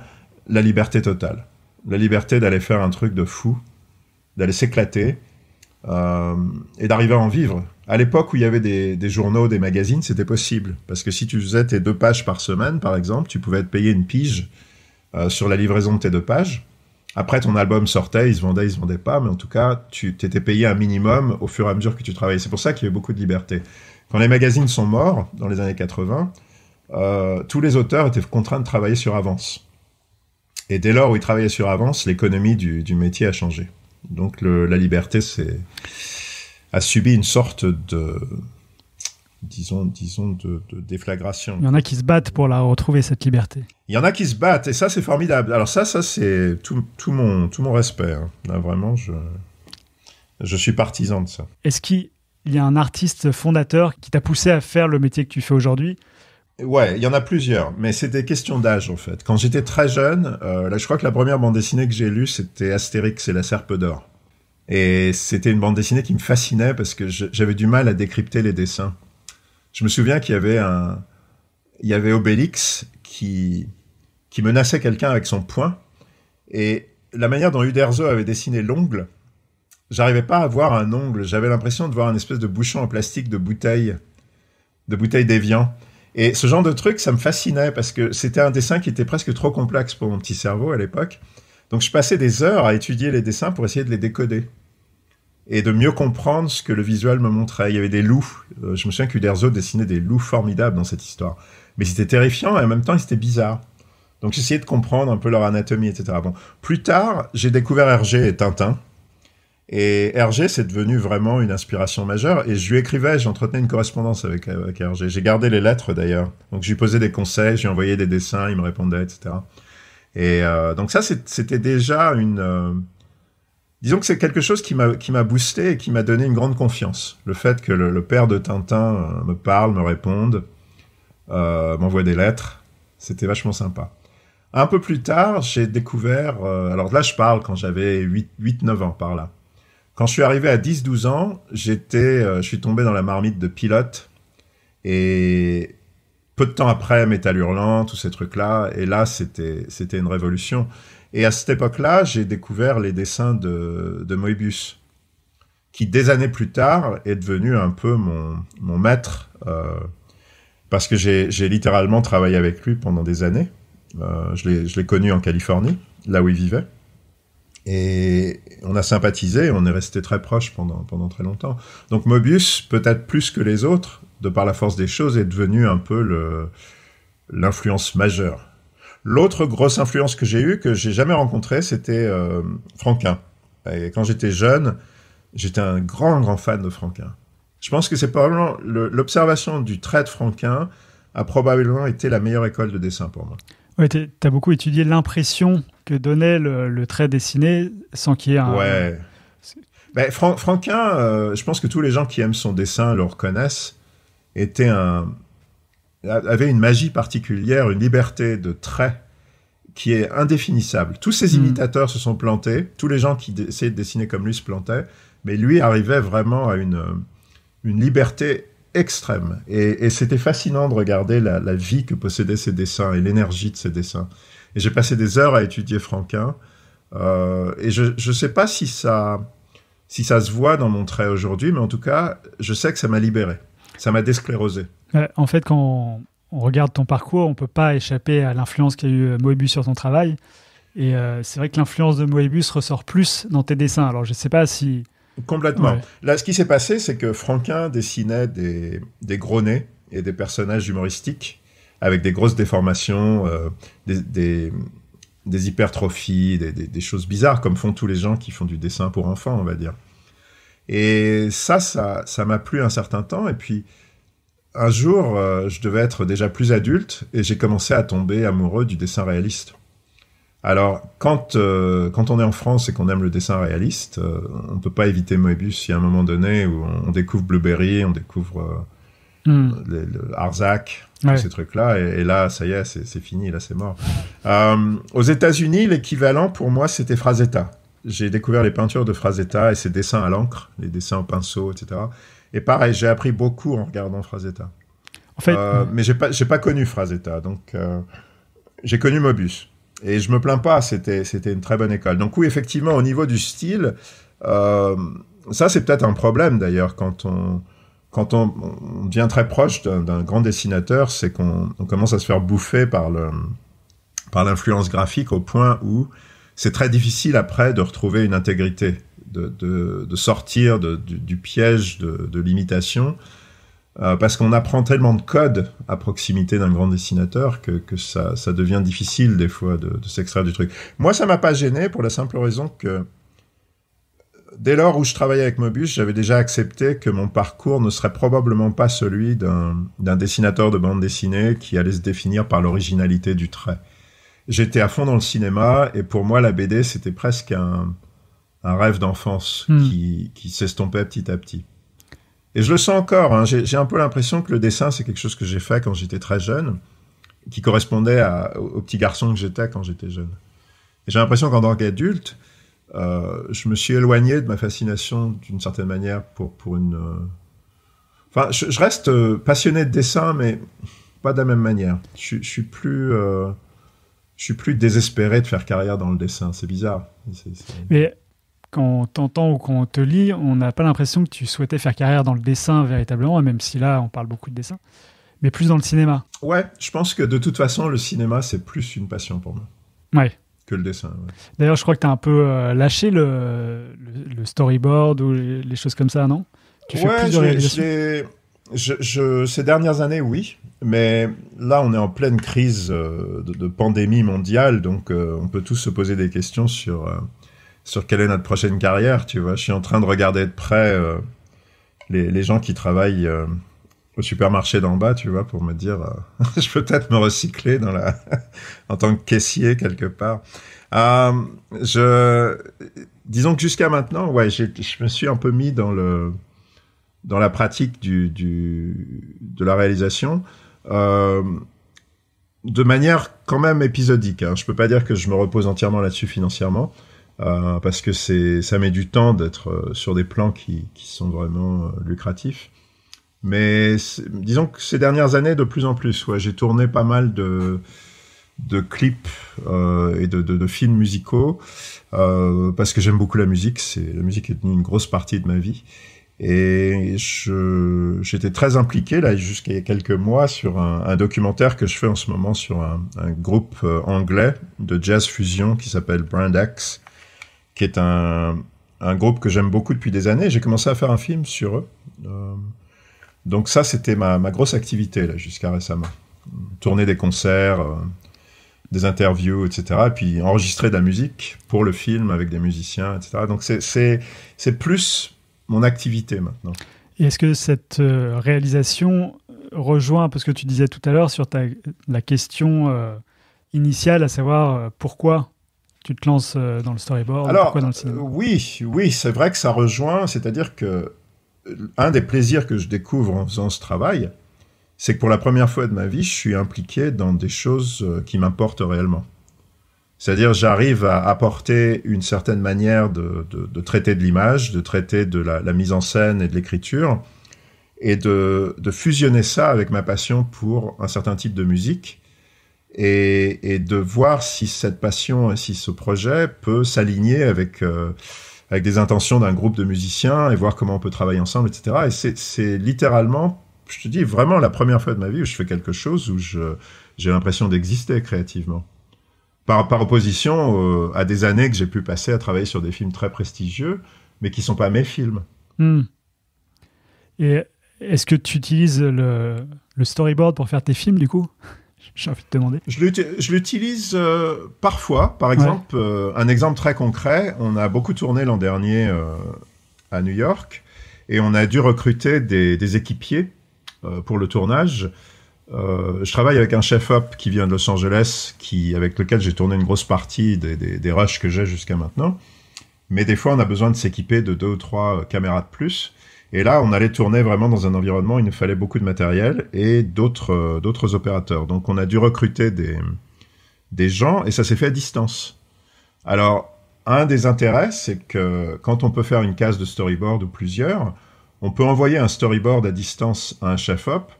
la liberté totale. La liberté d'aller faire un truc de fou, d'aller s'éclater euh, et d'arriver à en vivre à l'époque où il y avait des, journaux, des magazines, c'était possible. Parce que si tu faisais tes deux pages par semaine, par exemple, tu pouvais être payer une pige euh, sur la livraison de tes deux pages. Après, ton album sortait, il se vendait, il se vendait pas, mais en tout cas, tu t'étais payé un minimum au fur et à mesure que tu travaillais. C'est pour ça qu'il y avait beaucoup de liberté. Quand les magazines sont morts, dans les années 80, euh, tous les auteurs étaient contraints de travailler sur avance. Et dès lors où ils travaillaient sur avance, l'économie du, métier a changé. Donc la liberté, c'est a subi une sorte de disons, disons de, déflagration. Il y en a qui se battent pour la retrouver, cette liberté. Il y en a qui se battent, et ça, c'est formidable. Alors ça, ça c'est tout, tout, mon, tout mon respect. Hein. vraiment, je, je suis partisan de ça. Est-ce qu'il y a un artiste fondateur qui t'a poussé à faire le métier que tu fais aujourd'hui Ouais, il y en a plusieurs, mais c'est des questions d'âge en fait. Quand j'étais très jeune, euh, là, je crois que la première bande dessinée que j'ai lue, c'était Astérix et la Serpe d'Or. Et c'était une bande dessinée qui me fascinait parce que j'avais du mal à décrypter les dessins. Je me souviens qu'il y avait un, il y avait Obélix qui, menaçait quelqu'un avec son poing. Et la manière dont Uderzo avait dessiné l'ongle, j'arrivais pas à voir un ongle. J'avais l'impression de voir une espèce de bouchon en plastique de bouteille, de bouteille d'éviant. Et ce genre de truc, ça me fascinait parce que c'était un dessin qui était presque trop complexe pour mon petit cerveau à l'époque. Donc je passais des heures à étudier les dessins pour essayer de les décoder et de mieux comprendre ce que le visuel me montrait. Il y avait des loups. Euh, je me souviens qu'Uderzo dessinait des loups formidables dans cette histoire. Mais c'était terrifiant et en même temps, c'était bizarre. Donc j'essayais de comprendre un peu leur anatomie, etc. Bon. Plus tard, j'ai découvert Hergé et Tintin. Et Hergé, c'est devenu vraiment une inspiration majeure. Et je lui écrivais, j'entretenais une correspondance avec, avec Hergé. J'ai gardé les lettres d'ailleurs. Donc je lui posais des conseils, je lui envoyais des dessins, il me répondait, etc. Et euh, donc ça, c'était déjà une... Euh, disons que c'est quelque chose qui m'a boosté et qui m'a donné une grande confiance. Le fait que le, père de Tintin euh, me parle, me réponde, m'envoie des lettres, c'était vachement sympa. Un peu plus tard, j'ai découvert... alors là, je parle quand j'avais 8-9 ans par là. Quand je suis arrivé à 10-12 ans, j'étais, je suis tombé dans la marmite de pilote. Et peu de temps après, Métal Hurlant, tous ces trucs-là. Et là, c'était, c'était une révolution. Et à cette époque-là, j'ai découvert les dessins de, de, Moebius, qui des années plus tard est devenu un peu mon, maître, euh, parce que j'ai, littéralement travaillé avec lui pendant des années. Euh, je, l'ai, connu en Californie, là où il vivait. Et on a sympathisé, on est resté très proche pendant, pendant très longtemps. Donc Moebius, peut-être plus que les autres, de par la force des choses, est devenu un peu l'influence majeure. L'autre grosse influence que j'ai eue, que j'ai jamais rencontrée, c'était euh, Franquin. Et quand j'étais jeune, j'étais un grand, grand fan de Franquin. Je pense que c'est probablement l'observation du trait de Franquin a probablement été la meilleure école de dessin pour moi. Oui, tu as beaucoup étudié l'impression que donnait le, trait dessiné sans qu'il y ait un. Ouais. Ben, Franquin, euh, je pense que tous les gens qui aiment son dessin le reconnaissent était un, avait une magie particulière, une liberté de trait qui est indéfinissable. Tous ses hmm. imitateurs se sont plantés, tous les gens qui essayaient de dessiner comme lui se plantaient, mais lui arrivait vraiment à une, une liberté extrême. Et, c'était fascinant de regarder la, vie que possédaient ses dessins et l'énergie de ses dessins. Et j'ai passé des heures à étudier Franquin, euh, et je ne sais pas si ça, si ça se voit dans mon trait aujourd'hui, mais en tout cas, je sais que ça m'a libéré. Ça m'a désclérosé. Euh, en fait, quand on regarde ton parcours, on ne peut pas échapper à l'influence qu'a eu euh, Moebius sur ton travail. Et euh, c'est vrai que l'influence de Moebius ressort plus dans tes dessins. Alors, je ne sais pas si. Complètement. Là, ce qui s'est passé, c'est que Franquin dessinait des, gros nez et des personnages humoristiques avec des grosses déformations, des, hypertrophies, des, choses bizarres, comme font tous les gens qui font du dessin pour enfants, on va dire. Et ça, ça, ça m'a plu un certain temps. Et puis, un jour, euh, je devais être déjà plus adulte et j'ai commencé à tomber amoureux du dessin réaliste. Alors, quand, euh, quand on est en France et qu'on aime le dessin réaliste, euh, on ne peut pas éviter Moebius y a un moment donné où on, découvre Blueberry, on découvre hmm. Arzac, ces trucs-là, et, et, là, ça y est, c'est fini, là, c'est mort. aux États-Unis, l'équivalent pour moi, c'était Frazetta j'ai découvert les peintures de Frazetta et ses dessins à l'encre, les dessins au pinceau, etc. Et pareil, j'ai appris beaucoup en regardant Frazetta. En fait, euh, mais j'ai pas, pas connu Frazetta, donc euh, j'ai connu Mobus. Et je me plains pas, c'était, c'était une très bonne école. Donc oui, effectivement, au niveau du style, euh, ça c'est peut-être un problème d'ailleurs quand on quand on, vient devient très proche d'un, grand dessinateur, c'est qu'on commence à se faire bouffer par le par l'influence graphique au point où c'est très difficile après de retrouver une intégrité, de, sortir du, piège de, l'imitation, euh, parce qu'on apprend tellement de codes à proximité d'un grand dessinateur que, ça, devient difficile des fois de, s'extraire du truc. Moi, ça m'a pas gêné pour la simple raison que dès lors où je travaillais avec Mobus, j'avais déjà accepté que mon parcours ne serait probablement pas celui d'un dessinateur de bande dessinée qui allait se définir par l'originalité du trait j'étais à fond dans le cinéma et pour moi la BD c'était presque un, rêve d'enfance hmm. qui, s'estompait petit à petit. Et je le sens encore, hein. j'ai un peu l'impression que le dessin c'est quelque chose que j'ai fait quand j'étais très jeune, qui correspondait à, au, petit garçon que j'étais quand j'étais jeune. Et j'ai l'impression qu'en tant qu'adulte, euh, je me suis éloigné de ma fascination d'une certaine manière pour, pour une... Euh, enfin, je, reste euh, passionné de dessin, mais pas de la même manière. Je, suis plus je suis plus désespéré de faire carrière dans le dessin. C'est bizarre. Mais quand on t'entend ou quand on te lit, on n'a pas l'impression que tu souhaitais faire carrière dans le dessin véritablement, même si là, on parle beaucoup de dessin, mais plus dans le cinéma. Ouais, je pense que de toute façon, le cinéma, c'est plus une passion pour moi. Ouais. Que le dessin. D'ailleurs, je crois que tu as un peu euh, lâché le, storyboard ou les, choses comme ça, non ouais, j'ai je, je, ces dernières années, oui, mais là, on est en pleine crise euh, de, pandémie mondiale, donc euh, on peut tous se poser des questions sur, euh, sur quelle est notre prochaine carrière, tu vois. Je suis en train de regarder de près les, les, gens qui travaillent au supermarché d'en bas, tu vois, pour me dire, je peux peut-être me recycler dans la en tant que caissier quelque part. je, disons que jusqu'à maintenant, ouais, je me suis un peu mis dans le dans la pratique de la réalisation, euh, de manière quand même épisodique. Hein. Je peux pas dire que je me repose entièrement là-dessus financièrement, euh, parce que ça met du temps d'être euh, sur des plans qui, sont vraiment lucratifs. Mais disons que ces dernières années, de plus en plus, j'ai tourné pas mal de, clips et de, films musicaux, parce que j'aime beaucoup la musique. La musique est devenue une grosse partie de ma vie. Et j'étais très impliqué là jusqu'à quelques mois sur un, documentaire que je fais en ce moment sur un, groupe euh, anglais de jazz fusion qui s'appelle Brand X, qui est un, un groupe que j'aime beaucoup depuis des années. J'ai commencé à faire un film sur eux. Euh, donc ça, c'était ma, ma, grosse activité là jusqu'à récemment. Tourner des concerts, euh, des interviews, etc. Et puis enregistrer de la musique pour le film avec des musiciens, etc. Donc c'est plus mon activité maintenant. Et est-ce que cette euh, réalisation rejoint parce ce que tu disais tout à l'heure sur la question euh, initiale, à savoir euh, pourquoi tu te lances dans le storyboard Alors, Oui, oui, c'est vrai que ça rejoint, c'est-à-dire que un des plaisirs que je découvre en faisant ce travail, c'est que pour la première fois de ma vie, je suis impliqué dans des choses qui m'importent réellement. C'est-à-dire, j'arrive à apporter une certaine manière de, traiter de l'image, de traiter de la, mise en scène et de l'écriture, et de, fusionner ça avec ma passion pour un certain type de musique, et, de voir si cette passion et si ce projet peut s'aligner avec, euh, avec des intentions d'un groupe de musiciens, et voir comment on peut travailler ensemble, etc. Et c'est littéralement, je te dis, vraiment la première fois de ma vie où je fais quelque chose où j'ai l'impression d'exister créativement. Par, opposition euh, à des années que j'ai pu passer à travailler sur des films très prestigieux, mais qui ne sont pas mes films. Hmm. Et est-ce que tu utilises le, storyboard pour faire tes films, du coup J'ai envie de demander. Je l'utilise euh, parfois. Par exemple, euh, un exemple très concret, on a beaucoup tourné l'an dernier à New York, et on a dû recruter des équipiers pour le tournage. Euh, je travaille avec un chef-op qui vient de Los Angeles, qui, avec lequel j'ai tourné une grosse partie des, des, rushs que j'ai jusqu'à maintenant. Mais des fois, on a besoin de s'équiper de deux ou trois euh, caméras de plus. Et là, on allait tourner vraiment dans un environnement où il nous fallait beaucoup de matériel et d'autres euh, d'autres opérateurs. Donc, on a dû recruter des, des gens et ça s'est fait à distance. Alors, un des intérêts, c'est que quand on peut faire une case de storyboard ou plusieurs, on peut envoyer un storyboard à distance à un chef-op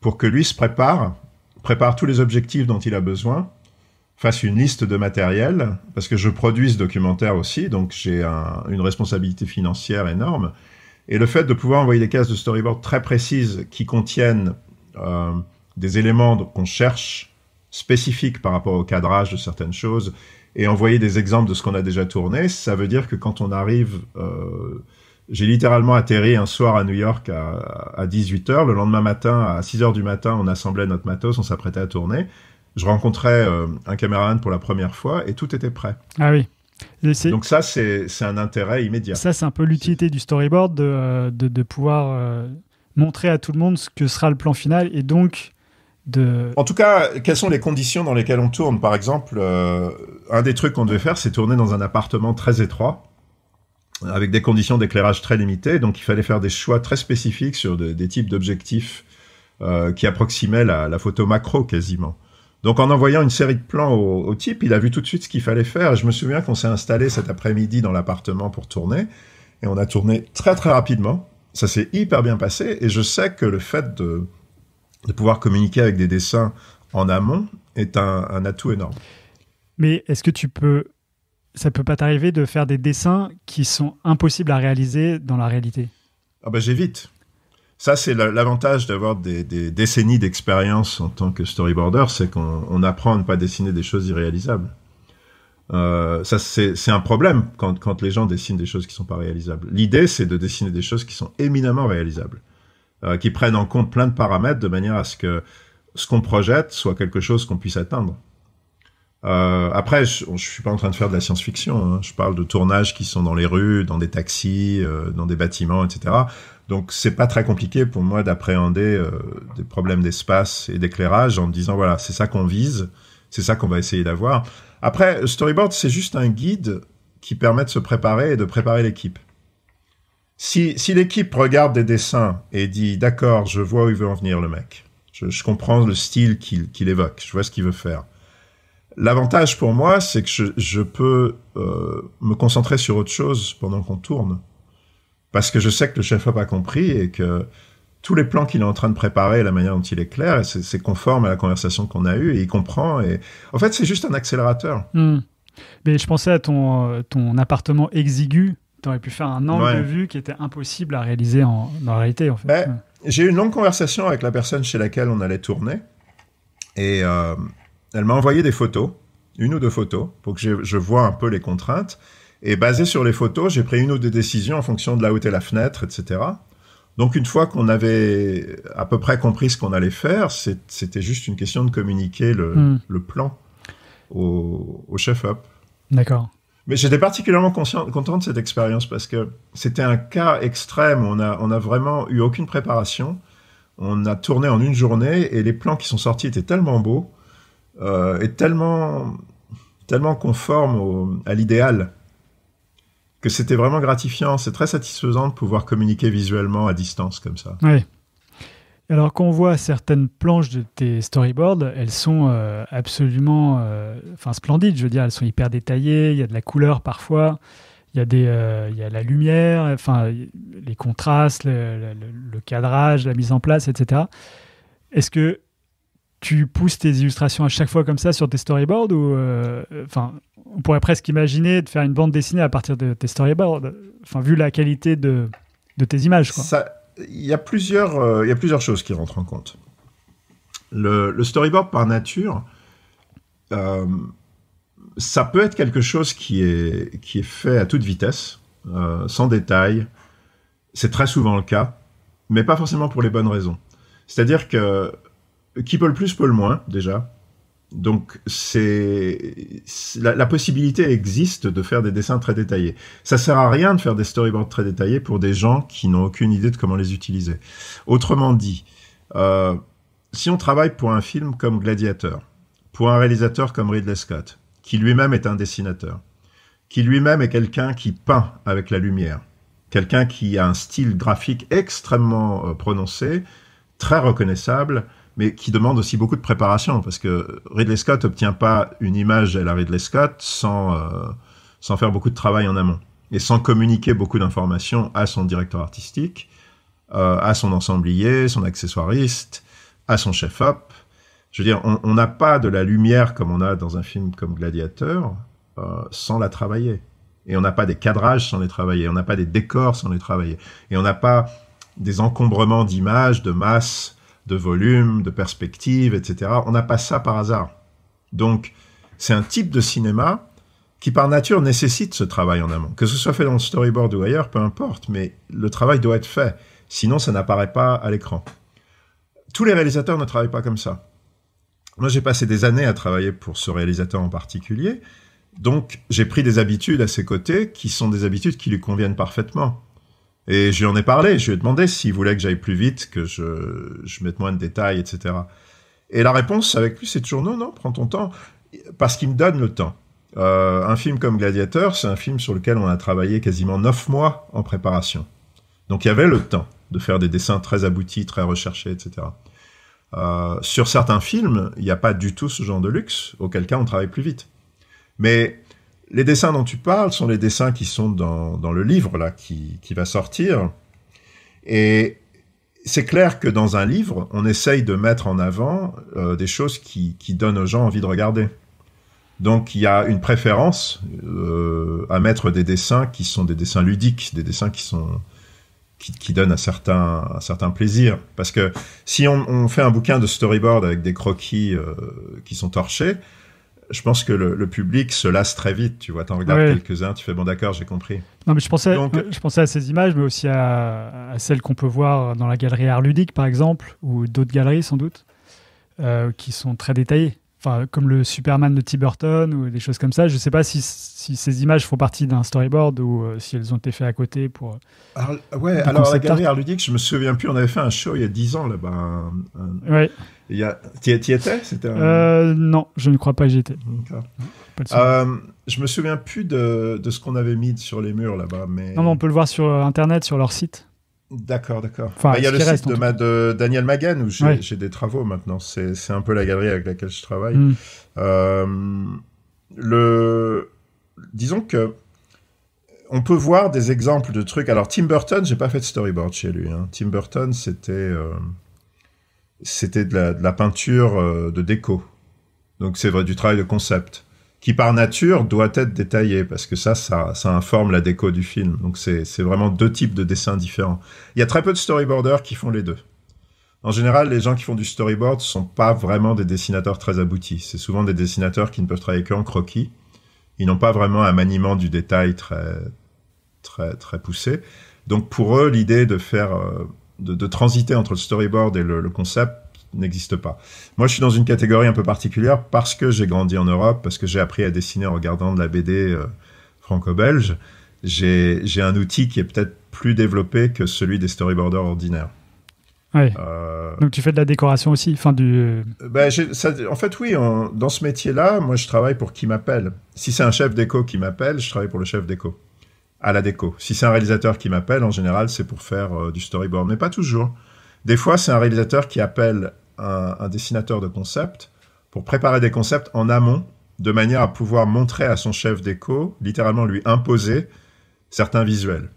pour que lui se prépare, prépare tous les objectifs dont il a besoin, fasse une liste de matériel, parce que je produis ce documentaire aussi, donc j'ai une responsabilité financière énorme. Et le fait de pouvoir envoyer des cases de storyboard très précises qui contiennent euh, des éléments qu'on cherche spécifiques par rapport au cadrage de certaines choses et envoyer des exemples de ce qu'on a déjà tourné, ça veut dire que quand on arrive euh, j'ai littéralement atterri un soir à New York à, 18h. Le lendemain matin, à 6h du matin, on assemblait notre matos, on s'apprêtait à tourner. Je rencontrais euh, un caméraman pour la première fois et tout était prêt. Ah oui. Donc ça, c'est un intérêt immédiat. Ça, c'est un peu l'utilité du storyboard de, euh, de, pouvoir euh, montrer à tout le monde ce que sera le plan final et donc de... En tout cas, quelles sont les conditions dans lesquelles on tourne Par exemple, un des trucs qu'on devait faire, c'est tourner dans un appartement très étroit avec des conditions d'éclairage très limitées, donc il fallait faire des choix très spécifiques sur des types d'objectifs euh, qui approximaient la, photo macro quasiment. Donc en envoyant une série de plans au, type, il a vu tout de suite ce qu'il fallait faire. je me souviens qu'on s'est installé cet après-midi dans l'appartement pour tourner, et on a tourné très très rapidement. Ça s'est hyper bien passé, et je sais que le fait de, pouvoir communiquer avec des dessins en amont est un atout énorme. Mais est-ce que tu peux ça peut pas t'arriver de faire des dessins qui sont impossibles à réaliser dans la réalité Ah ben j'évite. Ça, c'est l'avantage d'avoir des, décennies d'expérience en tant que storyboarder, c'est qu'on apprend à ne pas dessiner des choses irréalisables. Euh, ça, c'est un problème quand, quand, les gens dessinent des choses qui ne sont pas réalisables. L'idée, c'est de dessiner des choses qui sont éminemment réalisables, euh, qui prennent en compte plein de paramètres de manière à ce que ce qu'on projette soit quelque chose qu'on puisse atteindre. Euh, après, je, je, suis pas en train de faire de la science-fiction. Hein. Je parle de tournages qui sont dans les rues, dans des taxis, euh, dans des bâtiments, etc. Donc, c'est pas très compliqué pour moi d'appréhender euh, des problèmes d'espace et d'éclairage en me disant voilà, c'est ça qu'on vise, c'est ça qu'on va essayer d'avoir. Après, storyboard, c'est juste un guide qui permet de se préparer et de préparer l'équipe. Si, si l'équipe regarde des dessins et dit d'accord, je vois où il veut en venir le mec, je, comprends le style qu'il évoque, je vois ce qu'il veut faire L'avantage pour moi, c'est que je, peux euh, me concentrer sur autre chose pendant qu'on tourne. Parce que je sais que le chef-op a compris et que tous les plans qu'il est en train de préparer, la manière dont il est clair, c'est conforme à la conversation qu'on a eue et il comprend. Et... En fait, c'est juste un accélérateur. Hmm. Mais je pensais à ton, euh, ton appartement exigu. Tu aurais pu faire un angle de vue qui était impossible à réaliser en, en réalité. En fait. Ben, hmm. J'ai eu une longue conversation avec la personne chez laquelle on allait tourner. Et, euh, elle m'a envoyé des photos, une ou deux photos, pour que je, voie vois un peu les contraintes. Et basé sur les photos, j'ai pris une ou deux décisions en fonction de la hauteur de la fenêtre, etc. Donc une fois qu'on avait à peu près compris ce qu'on allait faire, c'était juste une question de communiquer le, hmm. plan au, chef-up. D'accord. Mais j'étais particulièrement content de cette expérience parce que c'était un cas extrême. On a, on a vraiment eu aucune préparation. On a tourné en une journée et les plans qui sont sortis étaient tellement beaux euh, est tellement, tellement conforme à l'idéal que c'était vraiment gratifiant. C'est très satisfaisant de pouvoir communiquer visuellement à distance comme ça. Oui. Alors quand on voit certaines planches de tes storyboards, elles sont euh, absolument euh, enfin splendides, je veux dire, elles sont hyper détaillées, il y a de la couleur parfois, il y a, des, il y a la lumière, enfin les contrastes, le, le, cadrage, la mise en place, etc. Est-ce que tu pousses tes illustrations à chaque fois comme ça sur tes storyboards ou euh, enfin on pourrait presque imaginer de faire une bande dessinée à partir de tes storyboards enfin vu la qualité de, de tes images il y a plusieurs euh, il y a plusieurs choses qui rentrent en compte le, storyboard par nature euh, ça peut être quelque chose qui est qui est fait à toute vitesse sans détail c'est très souvent le cas mais pas forcément pour les bonnes raisons c'est-à-dire que qui peut le plus peut le moins, déjà. Donc, c'est la, possibilité existe de faire des dessins très détaillés. Ça sert à rien de faire des storyboards très détaillés pour des gens qui n'ont aucune idée de comment les utiliser. Autrement dit, euh, si on travaille pour un film comme Gladiator, pour un réalisateur comme Ridley Scott, qui lui-même est un dessinateur, qui lui-même est quelqu'un qui peint avec la lumière, quelqu'un qui a un style graphique extrêmement euh, prononcé, très reconnaissable, mais qui demande aussi beaucoup de préparation, parce que Ridley Scott n'obtient pas une image à la Ridley Scott sans, euh, sans faire beaucoup de travail en amont, et sans communiquer beaucoup d'informations à son directeur artistique, euh, à son ensemblier, son accessoiriste, à son chef-op. Je veux dire, on n'a pas de la lumière comme on a dans un film comme Gladiateur euh, sans la travailler. Et on n'a pas des cadrages sans les travailler, on n'a pas des décors sans les travailler, et on n'a pas des encombrements d'images, de masses de volume, de perspective, etc. On n'a pas ça par hasard. Donc, c'est un type de cinéma qui, par nature, nécessite ce travail en amont. Que ce soit fait dans le storyboard ou ailleurs, peu importe, mais le travail doit être fait. Sinon, ça n'apparaît pas à l'écran. Tous les réalisateurs ne travaillent pas comme ça. Moi, j'ai passé des années à travailler pour ce réalisateur en particulier. Donc, j'ai pris des habitudes à ses côtés qui sont des habitudes qui lui conviennent parfaitement. Et je lui en ai parlé, je lui ai demandé s'il voulait que j'aille plus vite, que je, je mette moins de détails, etc. Et la réponse avec lui, c'est toujours non, non, prends ton temps, parce qu'il me donne le temps. Euh, un film comme Gladiateur, c'est un film sur lequel on a travaillé quasiment neuf mois en préparation. Donc il y avait le temps de faire des dessins très aboutis, très recherchés, etc. Euh, sur certains films, il n'y a pas du tout ce genre de luxe, auquel cas on travaille plus vite. Mais les dessins dont tu parles sont les dessins qui sont dans, le livre là qui, va sortir. Et c'est clair que dans un livre, on essaye de mettre en avant euh, des choses qui, donnent aux gens envie de regarder. Donc il y a une préférence euh, à mettre des dessins qui sont des dessins ludiques, des dessins qui qui, donnent un certain plaisir. Parce que si on, fait un bouquin de storyboard avec des croquis euh, qui sont torchés, je pense que le, public se lasse très vite. Tu vois, t'en regardes quelques-uns, tu fais bon, d'accord, j'ai compris. Non, mais je pensais, je pensais à ces images, mais aussi à, celles qu'on peut voir dans la galerie Art Ludique, par exemple, ou d'autres galeries sans doute, euh, qui sont très détaillées. Enfin, comme le Superman de Tiburton ou des choses comme ça. Je ne sais pas si, ces images font partie d'un storyboard ou euh, si elles ont été faites à côté pour. Alors, ouais, alors la galerie Art Ludique, je me souviens plus, on avait fait un show il y a 10 ans là-bas. Ouais y a... T'y étais C'était euh, Non, je ne crois pas que j'y étais. Euh, je me souviens plus de, ce qu'on avait mis sur les murs là-bas, mais... Non, on peut le voir sur euh, Internet, sur leur site. D'accord, d'accord. Bah, il y a le site de, Daniel Magan où j'ai des travaux maintenant. C'est un peu la galerie avec laquelle je travaille. Hmm. le... Disons que on peut voir des exemples de trucs. Alors Tim Burton, j'ai pas fait de storyboard chez lui. Hein. Tim Burton, c'était c'était de la, peinture euh, de déco. Donc c'est vrai du travail de concept qui par nature doit être détaillé parce que ça, ça, informe la déco du film. Donc c'est vraiment deux types de dessins différents. Il y a très peu de storyboarders qui font les deux. En général, les gens qui font du storyboard sont pas vraiment des dessinateurs très aboutis. C'est souvent des dessinateurs qui ne peuvent travailler qu'en croquis. Ils n'ont pas vraiment un maniement du détail très, très, très poussé. Donc pour eux, l'idée de faire euh, de, transiter entre le storyboard et le, concept n'existe pas. Moi, je suis dans une catégorie un peu particulière parce que j'ai grandi en Europe, parce que j'ai appris à dessiner en regardant de la BD euh, franco-belge. J'ai un outil qui est peut-être plus développé que celui des storyboarders ordinaires. Ouais. Euh, Donc tu fais de la décoration aussi, fin du. Euh, ben, en fait oui, dans ce métier-là, moi je travaille pour qui m'appelle. Si c'est un chef d'éco qui m'appelle, je travaille pour le chef d'éco à la déco. Si c'est un réalisateur qui m'appelle, en général, c'est pour faire euh, du storyboard, mais pas toujours. Des fois, c'est un réalisateur qui appelle un, dessinateur de concept pour préparer des concepts en amont, de manière à pouvoir montrer à son chef déco, littéralement lui imposer certains visuels.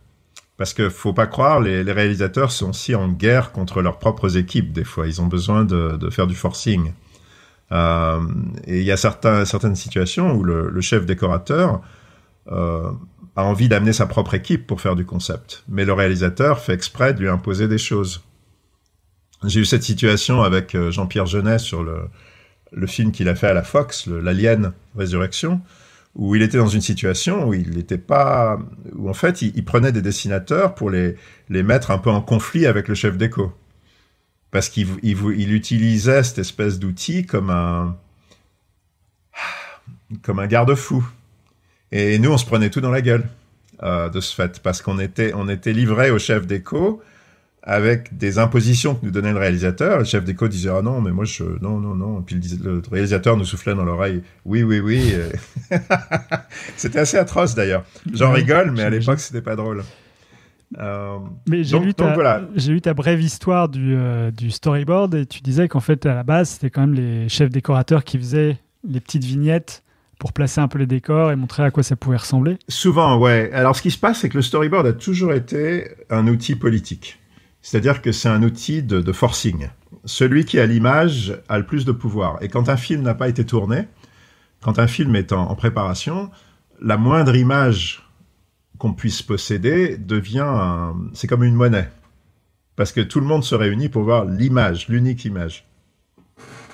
Parce que faut pas croire, les, réalisateurs sont aussi en guerre contre leurs propres équipes. Des fois, ils ont besoin de, faire du forcing. Euh, et il y a certaines situations où le, chef décorateur euh, a envie d'amener sa propre équipe pour faire du concept, mais le réalisateur fait exprès de lui imposer des choses. J'ai eu cette situation avec euh, Jean-Pierre Jeunet sur le, film qu'il a fait à la Fox, l'Alien Résurrection, où il était dans une situation où il n'était pas, où en fait il, prenait des dessinateurs pour les, mettre un peu en conflit avec le chef d'écho. Parce qu'il utilisait cette espèce d'outil comme un garde-fou. Et nous, on se prenait tout dans la gueule euh, de ce fait, parce qu'on était, on était livré au chef d'écho avec des impositions que nous donnait le réalisateur. Le chef d'écho disait ah non mais moi je non non non. Et puis le, réalisateur nous soufflait dans l'oreille oui oui oui. c'était assez atroce d'ailleurs. J'en rigole mais à l'époque c'était pas drôle. Euh, mais j'ai lu, ta brève histoire du, euh, du storyboard et tu disais qu'en fait à la base c'était quand même les chefs décorateurs qui faisaient les petites vignettes pour placer un peu les décors et montrer à quoi ça pouvait ressembler Souvent, ouais. Alors, ce qui se passe, c'est que le storyboard a toujours été un outil politique. C'est-à-dire que c'est un outil de, forcing. Celui qui a l'image a le plus de pouvoir. Et quand un film n'a pas été tourné, quand un film est en, en préparation, la moindre image qu'on puisse posséder devient... C'est comme une monnaie. Parce que tout le monde se réunit pour voir l'image, l'unique image.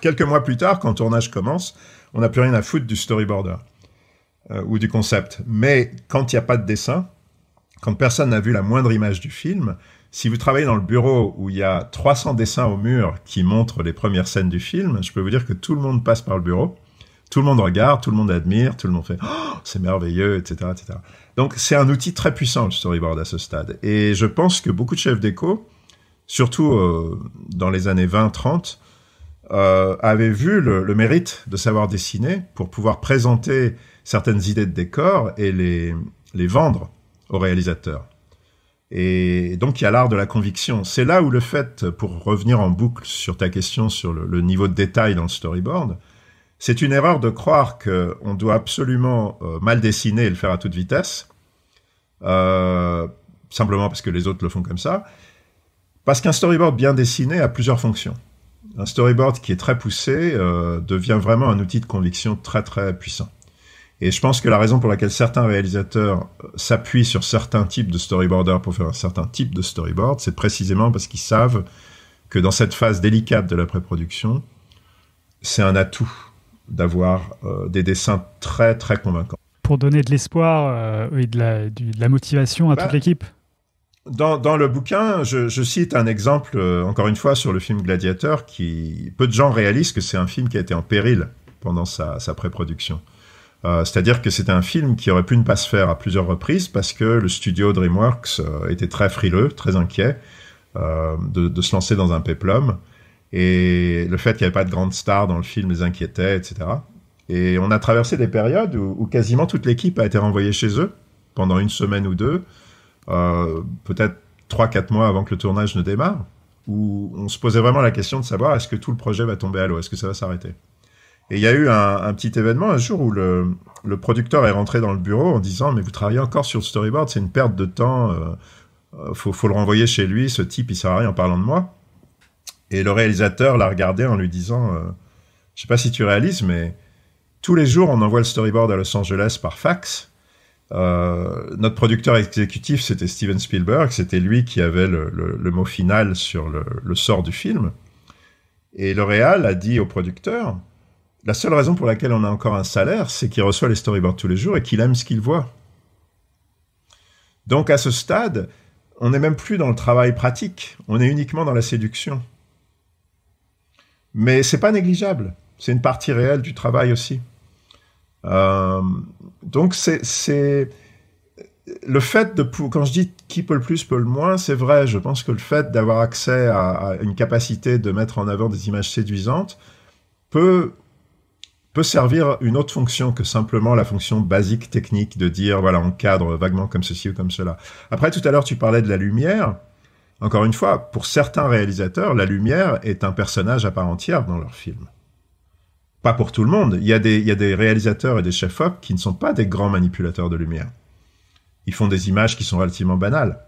Quelques mois plus tard, quand le tournage commence, on n'a plus rien à foutre du storyboarder euh, ou du concept. Mais quand il n'y a pas de dessin, quand personne n'a vu la moindre image du film, si vous travaillez dans le bureau où il y a 300 dessins au mur qui montrent les premières scènes du film, je peux vous dire que tout le monde passe par le bureau, tout le monde regarde, tout le monde admire, tout le monde fait oh, c'est merveilleux, etc., etc. Donc c'est un outil très puissant le storyboard à ce stade. Et je pense que beaucoup de chefs d'écho, surtout euh, dans les années 20-30, euh, avait vu le, mérite de savoir dessiner pour pouvoir présenter certaines idées de décor et les, les vendre au réalisateur. Et donc il y a l'art de la conviction. C'est là où le fait, pour revenir en boucle sur ta question sur le, niveau de détail dans le storyboard, c'est une erreur de croire qu'on doit absolument euh, mal dessiner et le faire à toute vitesse, euh, simplement parce que les autres le font comme ça, parce qu'un storyboard bien dessiné a plusieurs fonctions un storyboard qui est très poussé euh, devient vraiment un outil de conviction très très puissant. Et je pense que la raison pour laquelle certains réalisateurs euh, s'appuient sur certains types de storyboarders pour faire un certain type de storyboard, c'est précisément parce qu'ils savent que dans cette phase délicate de la pré-production, c'est un atout d'avoir euh, des dessins très très convaincants. Pour donner de l'espoir et de la, motivation à toute bah, l'équipe dans, le bouquin, je, cite un exemple, euh, encore une fois, sur le film Gladiateur, qui peu de gens réalisent que c'est un film qui a été en péril pendant sa, pré-production. Euh, c'est-à-dire que c'était un film qui aurait pu ne pas se faire à plusieurs reprises parce que le studio DreamWorks euh, était très frileux, très inquiet de, se lancer dans un péplum. Et le fait qu'il n'y avait pas de grande star dans le film les inquiétait, etc. Et on a traversé des périodes où quasiment toute l'équipe a été renvoyée chez eux pendant une semaine ou deux. Euh, peut-être 3-4 mois avant que le tournage ne démarre, où on se posait vraiment la question de savoir est-ce que tout le projet va tomber à l'eau, est-ce que ça va s'arrêter. Et il y a eu un, petit événement un jour où le, producteur est rentré dans le bureau en disant mais vous travaillez encore sur le storyboard, c'est une perte de temps, il euh, faut, le renvoyer chez lui, ce type il sert à rien en parlant de moi. Et le réalisateur l'a regardé en lui disant Je euh, je sais pas si tu réalises mais tous les jours on envoie le storyboard à Los Angeles par fax euh, notre producteur exécutif, c'était Steven Spielberg. C'était lui qui avait le, mot final sur le, le, sort du film. Et L'Oréal a dit au producteur la seule raison pour laquelle on a encore un salaire, c'est qu'il reçoit les storyboards tous les jours et qu'il aime ce qu'il voit. Donc à ce stade, on n'est même plus dans le travail pratique. On est uniquement dans la séduction. Mais c'est pas négligeable. C'est une partie réelle du travail aussi. Euh, donc c'est le fait de, quand je dis qui peut le plus peut le moins, c'est vrai. Je pense que le fait d'avoir accès à, une capacité de mettre en avant des images séduisantes peut peut servir une autre fonction que simplement la fonction basique technique de dire voilà on cadre vaguement comme ceci ou comme cela. Après tout à l'heure tu parlais de la lumière. Encore une fois, pour certains réalisateurs, la lumière est un personnage à part entière dans leur film pour tout le monde. Il y a des, réalisateurs et des chefs-op qui ne sont pas des grands manipulateurs de lumière. Ils font des images qui sont relativement banales.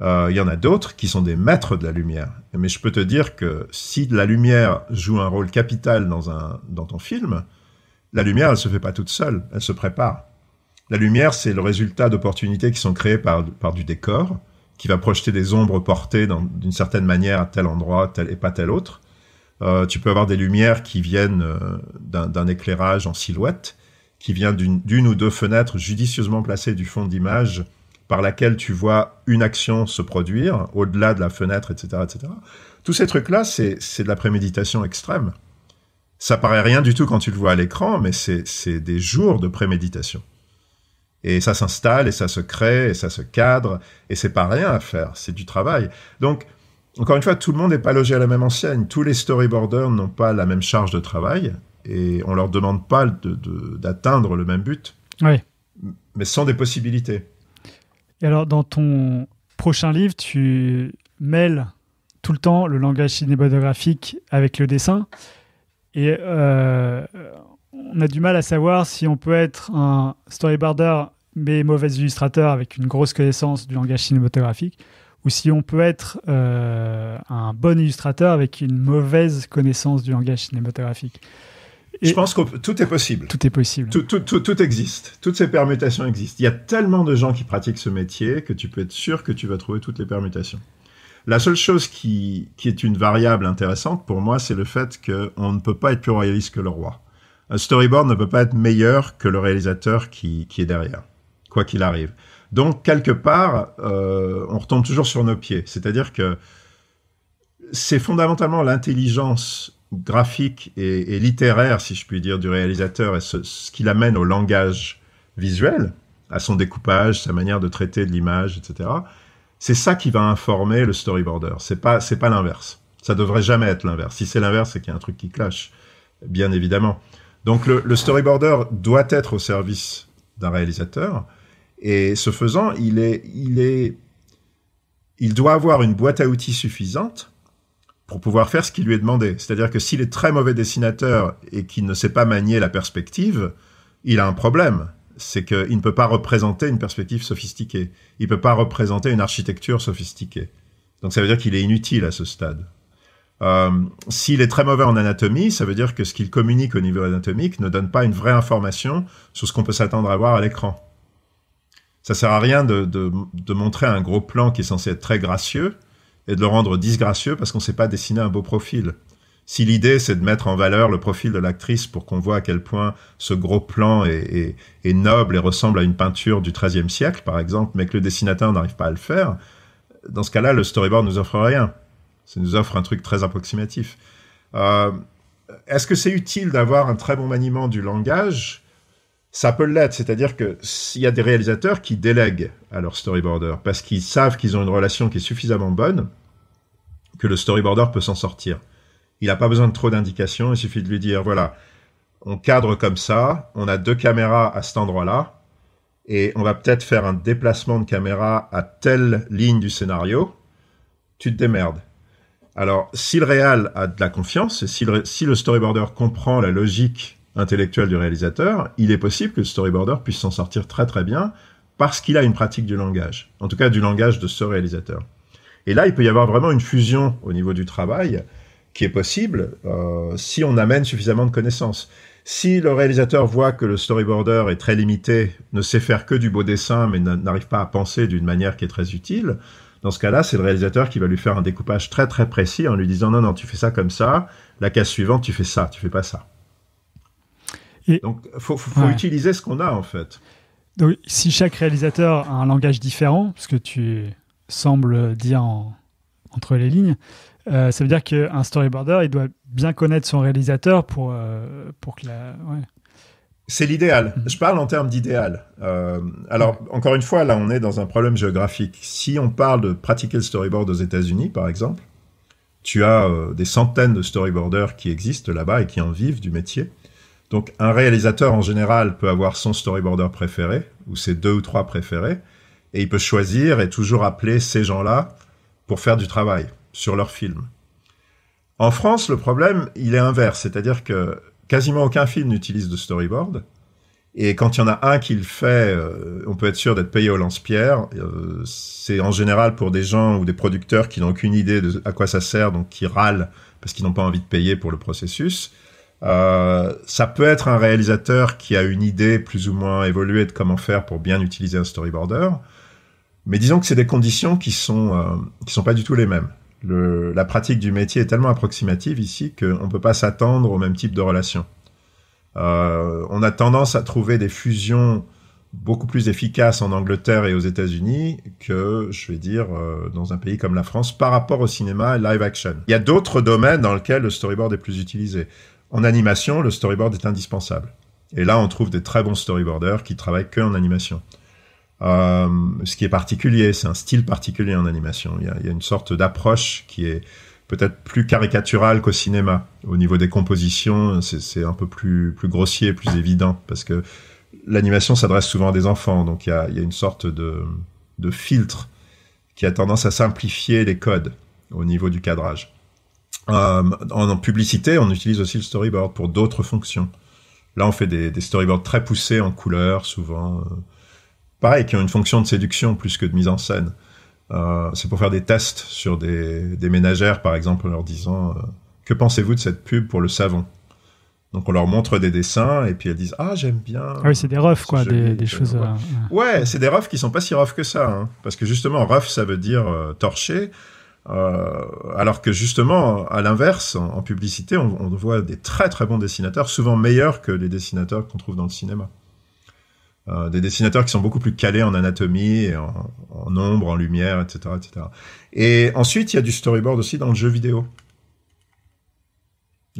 Euh, il y en a d'autres qui sont des maîtres de la lumière. Mais je peux te dire que si la lumière joue un rôle capital dans, ton film, la lumière, elle se fait pas toute seule, elle se prépare. La lumière, c'est le résultat d'opportunités qui sont créées par, par du décor, qui va projeter des ombres portées d'une certaine manière à tel endroit tel, et pas tel autre. Euh, tu peux avoir des lumières qui viennent euh, d'un éclairage en silhouette, qui vient d'une ou deux fenêtres judicieusement placées du fond d'image, par laquelle tu vois une action se produire, au-delà de la fenêtre, etc. etc. Tous ces trucs-là, c'est de la préméditation extrême. Ça paraît rien du tout quand tu le vois à l'écran, mais c'est des jours de préméditation. Et ça s'installe, et ça se crée, et ça se cadre, et c'est pas rien à faire, c'est du travail. Donc, encore une fois, tout le monde n'est pas logé à la même enseigne. Tous les storyboarders n'ont pas la même charge de travail et on leur demande pas d'atteindre le même but. Mais sans des possibilités. Et alors, dans ton prochain livre, tu mêles tout le temps le langage cinématographique avec le dessin. Et euh, on a du mal à savoir si on peut être un storyboarder mais mauvais illustrateur avec une grosse connaissance du langage cinématographique ou si on peut être euh, un bon illustrateur avec une mauvaise connaissance du langage cinématographique. je pense que tout est possible. Tout est possible. Tout, existe. Toutes ces permutations existent. Il y a tellement de gens qui pratiquent ce métier que tu peux être sûr que tu vas trouver toutes les permutations. La seule chose qui, est une variable intéressante pour moi, c'est le fait qu'on ne peut pas être plus royaliste que le roi. Un storyboard ne peut pas être meilleur que le réalisateur qui est derrière, quoi qu'il arrive. Donc, quelque part, euh, on retombe toujours sur nos pieds. C'est-à-dire que c'est fondamentalement l'intelligence graphique et, littéraire, si je puis dire, du réalisateur et ce, qui l'amène au langage visuel, à son découpage, sa manière de traiter de l'image, etc. C'est ça qui va informer le storyboarder. C'est pas, pas l'inverse. Ça devrait jamais être l'inverse. Si c'est l'inverse, c'est qu'il y a un truc qui clash, bien évidemment. Donc le storyboarder doit être au service d'un réalisateur, et ce faisant, il, est, il, est, il doit avoir une boîte à outils suffisante pour pouvoir faire ce qui lui est demandé. C'est-à-dire que s'il est très mauvais dessinateur et qu'il ne sait pas manier la perspective, il a un problème. C'est qu'il ne peut pas représenter une perspective sophistiquée. Il ne peut pas représenter une architecture sophistiquée. Donc ça veut dire qu'il est inutile à ce stade. Euh, s'il est très mauvais en anatomie, ça veut dire que ce qu'il communique au niveau anatomique ne donne pas une vraie information sur ce qu'on peut s'attendre à voir à l'écran. Ça sert à rien de, montrer un gros plan qui est censé être très gracieux et de le rendre disgracieux parce qu'on ne sait pas dessiner un beau profil. Si l'idée c'est de mettre en valeur le profil de l'actrice pour qu'on voit à quel point ce gros plan est, noble et ressemble à une peinture du XIIIe siècle, par exemple, mais que le dessinateur n'arrive pas à le faire, dans ce cas-là, le storyboard ne nous offre rien. Ça nous offre un truc très approximatif. Euh, est-ce que c'est utile d'avoir un très bon maniement du langage ça peut l'être. C'est-à-dire que s'il y a des réalisateurs qui délèguent à leur storyboarder parce qu'ils savent qu'ils ont une relation qui est suffisamment bonne que le storyboarder peut s'en sortir. Il n'a pas besoin de trop d'indications. Il suffit de lui dire voilà, on cadre comme ça, on a deux caméras à cet endroit-là, et on va peut-être faire un déplacement de caméra à telle ligne du scénario. Tu te démerdes. Alors, si le réal a de la confiance et si le storyboarder comprend la logique Intellectuel du réalisateur, il est possible que le storyboarder puisse s'en sortir très très bien parce qu'il a une pratique du langage, en tout cas du langage de ce réalisateur. Et là, il peut y avoir vraiment une fusion au niveau du travail qui est possible euh, si on amène suffisamment de connaissances. Si le réalisateur voit que le storyboarder est très limité, ne sait faire que du beau dessin, mais n'arrive pas à penser d'une manière qui est très utile, dans ce cas-là, c'est le réalisateur qui va lui faire un découpage très très précis en lui disant non, non, tu fais ça comme ça, la case suivante, tu fais ça, tu fais pas ça. Donc, il faut, utiliser ce qu'on a, en fait. Donc, si chaque réalisateur a un langage différent, ce que tu sembles dire entre les lignes, euh, ça veut dire qu'un storyboarder, il doit bien connaître son réalisateur pour, euh, pour que la. C'est l'idéal. Mhm. Je parle en termes d'idéal. Euh, alors, encore une fois, là, on est dans un problème géographique. Si on parle de pratiquer le storyboard aux États-Unis, par exemple, tu as des centaines de storyboarders qui existent là-bas et qui en vivent du métier. Donc un réalisateur en général peut avoir son storyboarder préféré ou ses deux ou trois préférés et il peut choisir et toujours appeler ces gens-là pour faire du travail sur leur film. En France, le problème, il est inverse, c'est-à-dire que quasiment aucun film n'utilise de storyboard. Et quand il y en a un qui le fait, euh, on peut être sûr d'être payé au lance-pierre. Euh, c'est en général pour des gens ou des producteurs qui n'ont aucune idée de à quoi ça sert, donc qui râlent parce qu'ils n'ont pas envie de payer pour le processus. Euh, ça peut être un réalisateur qui a une idée plus ou moins évoluée de comment faire pour bien utiliser un storyboarder, mais disons que c'est des conditions qui sont euh, qui sont pas du tout les mêmes. la pratique du métier est tellement approximative ici qu'on ne peut pas s'attendre au même type de relation. Euh, on a tendance à trouver des fusions beaucoup plus efficaces en Angleterre et aux États-Unis que, je vais dire, dans un pays comme la France par rapport au cinéma live action. Il y a d'autres domaines dans lesquels le storyboard est plus utilisé. En animation, le storyboard est indispensable. Et là, on trouve des très bons storyboarders qui travaillent que en animation. Euh, ce qui est particulier, c'est un style particulier en animation. Il y a, une sorte d'approche qui est peut-être plus caricaturale qu'au cinéma. Au niveau des compositions, c'est un peu plus, plus grossier, plus évident, parce que l'animation s'adresse souvent à des enfants, donc il y a, une sorte de filtre qui a tendance à simplifier les codes au niveau du cadrage. Euh, en, publicité, on utilise aussi le storyboard pour d'autres fonctions. Là, on fait des, storyboards très poussés en couleurs, souvent. Euh, pareil, qui ont une fonction de séduction plus que de mise en scène. Euh, c'est pour faire des tests sur des, ménagères, par exemple, en leur disant Que pensez-vous de cette pub pour le savon donc on leur montre des dessins et puis elles disent ah j'aime bien. Ah oui c'est des roughs quoi, des, choses. Ouais, c'est des roughs qui sont pas si roughs que ça, hein. parce que justement rough ça veut dire torcher. Euh, alors que justement, à l'inverse, en, publicité, on, voit des très très bons dessinateurs, souvent meilleurs que les dessinateurs qu'on trouve dans le cinéma. Euh, des dessinateurs qui sont beaucoup plus calés en anatomie, en, en, ombre, en lumière, etc., etc. Et ensuite, il y a du storyboard aussi dans le jeu vidéo.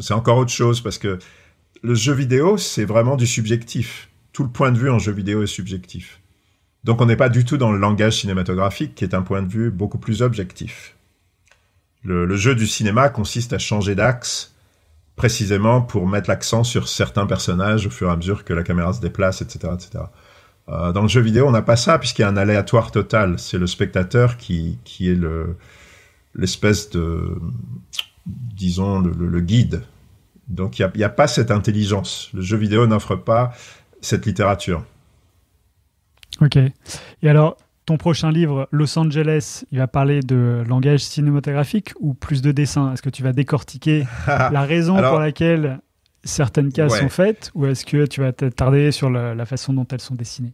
C'est encore autre chose parce que le jeu vidéo, c'est vraiment du subjectif. Tout le point de vue en jeu vidéo est subjectif. Donc on n'est pas du tout dans le langage cinématographique qui est un point de vue beaucoup plus objectif. Le, jeu du cinéma consiste à changer d'axe précisément pour mettre l'accent sur certains personnages au fur et à mesure que la caméra se déplace, etc. etc. Euh, dans le jeu vidéo, on n'a pas ça puisqu'il y a un aléatoire total. C'est le spectateur qui, est l'espèce de, disons, le, guide. Donc il n'y a, a, pas cette intelligence. Le jeu vidéo n'offre pas cette littérature. Ok. Et alors, ton prochain livre, Los Angeles, il va parler de langage cinématographique ou plus de dessin Est-ce que tu vas décortiquer la raison pour laquelle certaines cases sont faites ou est-ce que tu vas t'attarder sur la, façon dont elles sont dessinées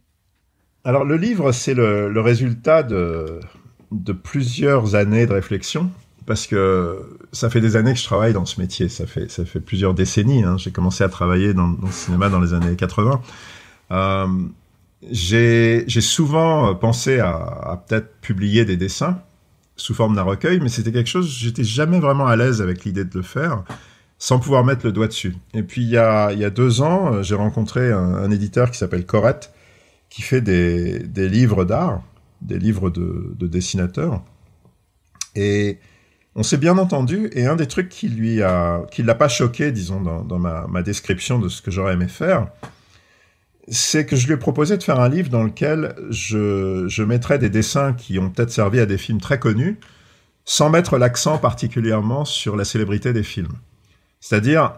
Alors le livre, c'est le, résultat de, de, plusieurs années de réflexion. Parce que ça fait des années que je travaille dans ce métier, ça fait, ça fait plusieurs décennies. Hein. J'ai commencé à travailler dans, le cinéma dans les années 80. Euh, j'ai souvent euh, pensé à, peut-être publier des dessins sous forme d'un recueil, mais c'était quelque chose, j'étais jamais vraiment à l'aise avec l'idée de le faire, sans pouvoir mettre le doigt dessus. Et puis il y a, deux ans, euh, j'ai rencontré un, éditeur qui s'appelle Corette, qui fait des, livres d'art, des livres de, dessinateurs. Et on s'est bien entendu, et un des trucs qui lui l'a pas choqué, disons, dans, ma, description de ce que j'aurais aimé faire, c'est que je lui ai proposé de faire un livre dans lequel je, mettrais des dessins qui ont peut-être servi à des films très connus, sans mettre l'accent particulièrement sur la célébrité des films. C'est-à-dire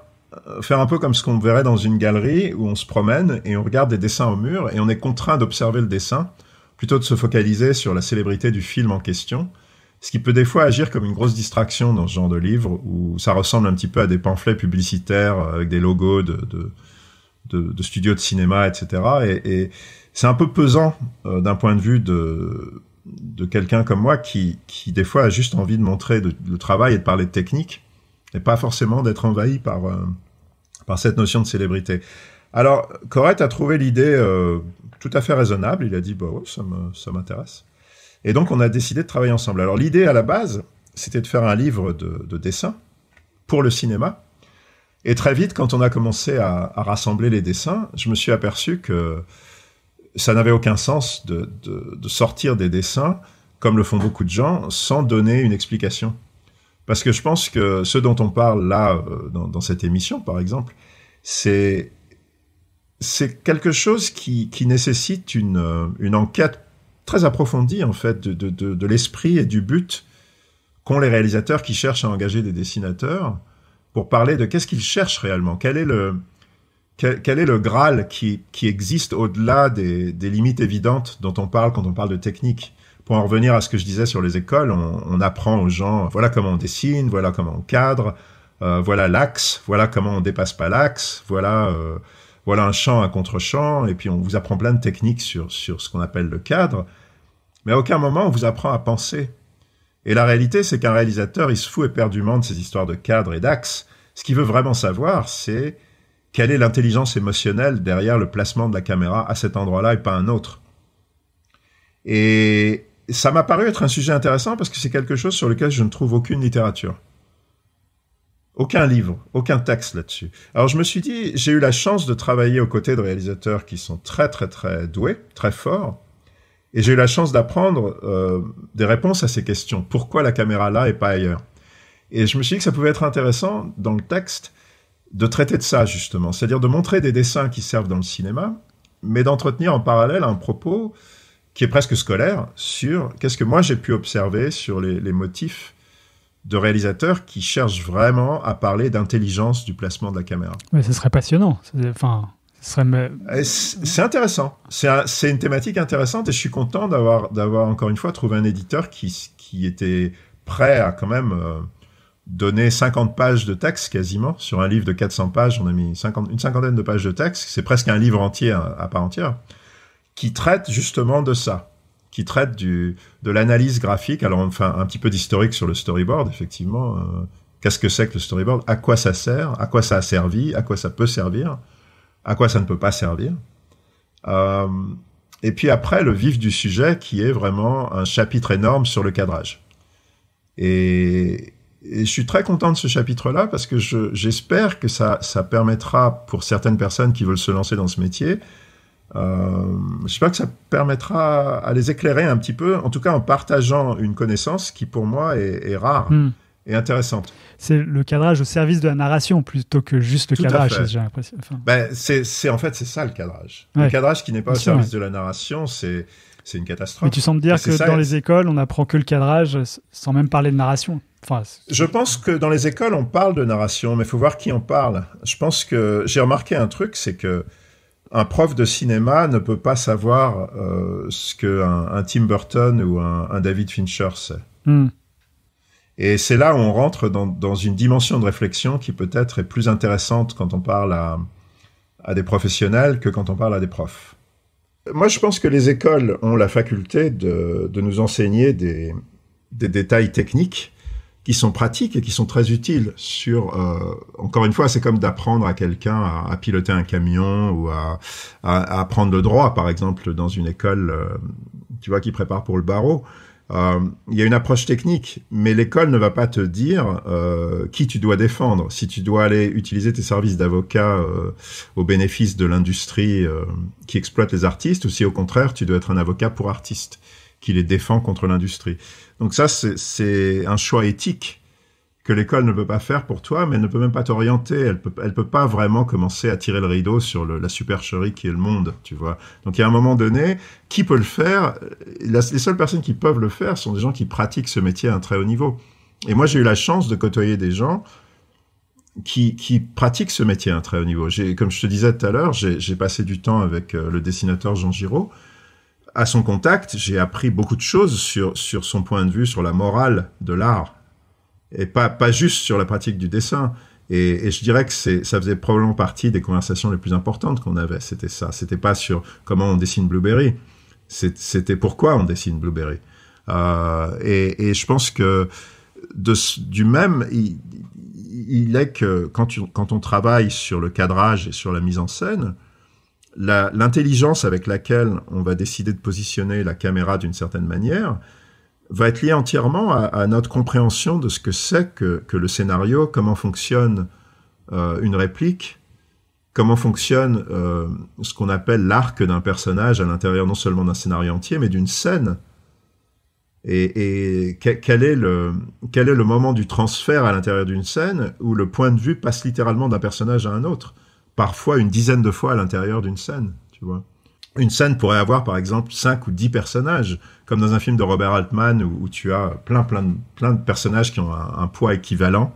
euh, faire un peu comme ce qu'on verrait dans une galerie où on se promène et on regarde des dessins au mur et on est contraint d'observer le dessin plutôt de se focaliser sur la célébrité du film en question, ce qui peut des fois agir comme une grosse distraction dans ce genre de livre où ça ressemble un petit peu à des pamphlets publicitaires avec des logos de de, de studios de cinéma, etc. Et, c'est un peu pesant euh, d'un point de vue de, de quelqu'un comme moi qui, qui, des fois, a juste envie de montrer le travail et de parler de technique, et pas forcément d'être envahi par, euh, par cette notion de célébrité. Alors, Corette a trouvé l'idée euh, tout à fait raisonnable. Il a dit, bah ça m'intéresse. Et donc, on a décidé de travailler ensemble. Alors, l'idée à la base, c'était de faire un livre de dessin pour le cinéma, et très vite, quand on a commencé à, rassembler les dessins, je me suis aperçu que ça n'avait aucun sens de, sortir des dessins, comme le font beaucoup de gens, sans donner une explication. Parce que je pense que ce dont on parle là, euh, dans, cette émission, par exemple, c'est c'est quelque chose qui, nécessite euh, une, enquête très approfondie, en fait, de l'esprit et du but qu'ont les réalisateurs qui cherchent à engager des dessinateurs pour parler de qu'est-ce qu'ils cherchent réellement, quel est le, quel, est le Graal qui, existe au-delà des, limites évidentes dont on parle quand on parle de technique. Pour en revenir à ce que je disais sur les écoles, on, apprend aux gens, voilà comment on dessine, voilà comment on cadre, euh, voilà l'axe, voilà comment on dépasse pas l'axe, voilà euh, voilà un champ, un contre-champ, et puis on vous apprend plein de techniques sur ce qu'on appelle le cadre, mais à aucun moment on vous apprend à penser. Et la réalité, c'est qu'un réalisateur, il se fout éperdument de ces histoires de cadres et d'axes. Ce qu'il veut vraiment savoir, c'est quelle est l'intelligence émotionnelle derrière le placement de la caméra à cet endroit-là et pas un autre. Et ça m'a paru être un sujet intéressant parce que c'est quelque chose sur lequel je ne trouve aucune littérature. Aucun livre, aucun texte là-dessus. Alors je me suis dit, j'ai eu la chance de travailler aux côtés de réalisateurs qui sont très très très doués, très forts, et j'ai eu la chance d'apprendre euh, des réponses à ces questions. Pourquoi la caméra là et pas ailleurs Et je me suis dit que ça pouvait être intéressant dans le texte de traiter de ça justement, c'est-à-dire de montrer des dessins qui servent dans le cinéma, mais d'entretenir en parallèle un propos qui est presque scolaire sur qu'est-ce que moi j'ai pu observer sur les, les motifs de réalisateurs qui cherchent vraiment à parler d'intelligence du placement de la caméra. Mais ce serait passionnant. Enfin, c'est intéressant. C'est une thématique intéressante et je suis content d'avoir, encore une fois trouvé un éditeur qui, était prêt à quand même euh, donner 50 pages de texte quasiment. Sur un livre de 400 pages, on a mis une cinquantaine de pages de texte. C'est presque un livre entier à, part entière qui traite justement de ça qui traite de l'analyse graphique. Alors, enfin, un petit peu d'historique sur le storyboard, effectivement. Euh, qu'est-ce que c'est que le storyboard À quoi ça sert À quoi ça a servi À quoi ça peut servir à quoi ça ne peut pas servir. Euh, et puis après, le vif du sujet qui est vraiment un chapitre énorme sur le cadrage. Et, je suis très content de ce chapitre-là parce que j'espère que ça, ça, permettra pour certaines personnes qui veulent se lancer dans ce métier, euh, j'espère que ça permettra à les éclairer un petit peu, en tout cas en partageant une connaissance qui pour moi est, rare. Hmm et intéressante. C'est le cadrage au service de la narration plutôt que juste le cadrage, j'ai ben, c'est, en fait, c'est ça le cadrage. Le cadrage qui n'est pas au service de la narration, c'est, c'est une catastrophe. Mais tu sembles dire que dans les écoles, on apprend que le cadrage sans même parler de narration. Enfin, je pense que dans les écoles, on parle de narration, mais il faut voir qui en parle. Je pense que j'ai remarqué un truc, c'est que un prof de cinéma ne peut pas savoir euh, ce qu'un un Tim Burton ou un, David Fincher sait. Hmm. Et c'est là où on rentre dans, une dimension de réflexion qui peut-être est plus intéressante quand on parle à, des professionnels que quand on parle à des profs. Moi, je pense que les écoles ont la faculté de, nous enseigner des, détails techniques qui sont pratiques et qui sont très utiles sur... Euh, encore une fois, c'est comme d'apprendre à quelqu'un à, piloter un camion ou à, à, apprendre le droit, par exemple, dans une école, euh, tu vois, qui prépare pour le barreau. Euh, il y a une approche technique, mais l'école ne va pas te dire euh, qui tu dois défendre. Si tu dois aller utiliser tes services d'avocat euh, au bénéfice de l'industrie qui exploite les artistes, ou si au contraire tu dois être un avocat pour artistes qui les défend contre l'industrie. Donc ça, c'est un choix éthique que l'école ne peut pas faire pour toi, mais elle ne peut même pas t'orienter. Elle peut, elle peut pas vraiment commencer à tirer le rideau sur la supercherie qui est le monde, tu vois. Donc, il y a un moment donné, qui peut le faire Les seules personnes qui peuvent le faire sont des gens qui pratiquent ce métier à un très haut niveau. Et moi, j'ai eu la chance de côtoyer des gens qui, pratiquent ce métier à un très haut niveau. Comme je te disais tout à l'heure, j'ai passé du temps avec euh, le dessinateur Jean Giraud. À son contact, j'ai appris beaucoup de choses sur, sur son point de vue, sur la morale de l'art et pas, juste sur la pratique du dessin. Et, je dirais que ça faisait probablement partie des conversations les plus importantes qu'on avait. C'était ça. C'était pas sur comment on dessine Blueberry. C'était pourquoi on dessine Blueberry. Euh, et, je pense que du même, il, est que quand, quand, on travaille sur le cadrage et sur la mise en scène, l'intelligence avec laquelle on va décider de positionner la caméra d'une certaine manière, va être lié entièrement à, notre compréhension de ce que c'est que, le scénario, comment fonctionne euh, une réplique, comment fonctionne euh, ce qu'on appelle l'arc d'un personnage à l'intérieur non seulement d'un scénario entier, mais d'une scène. Et, et quel, est le, quel est le moment du transfert à l'intérieur d'une scène où le point de vue passe littéralement d'un personnage à un autre, parfois une dizaine de fois à l'intérieur d'une scène, tu vois. Une scène pourrait avoir par exemple cinq ou 10 personnages comme dans un film de Robert Altman où, tu as plein, plein, de, plein de personnages qui ont un, poids équivalent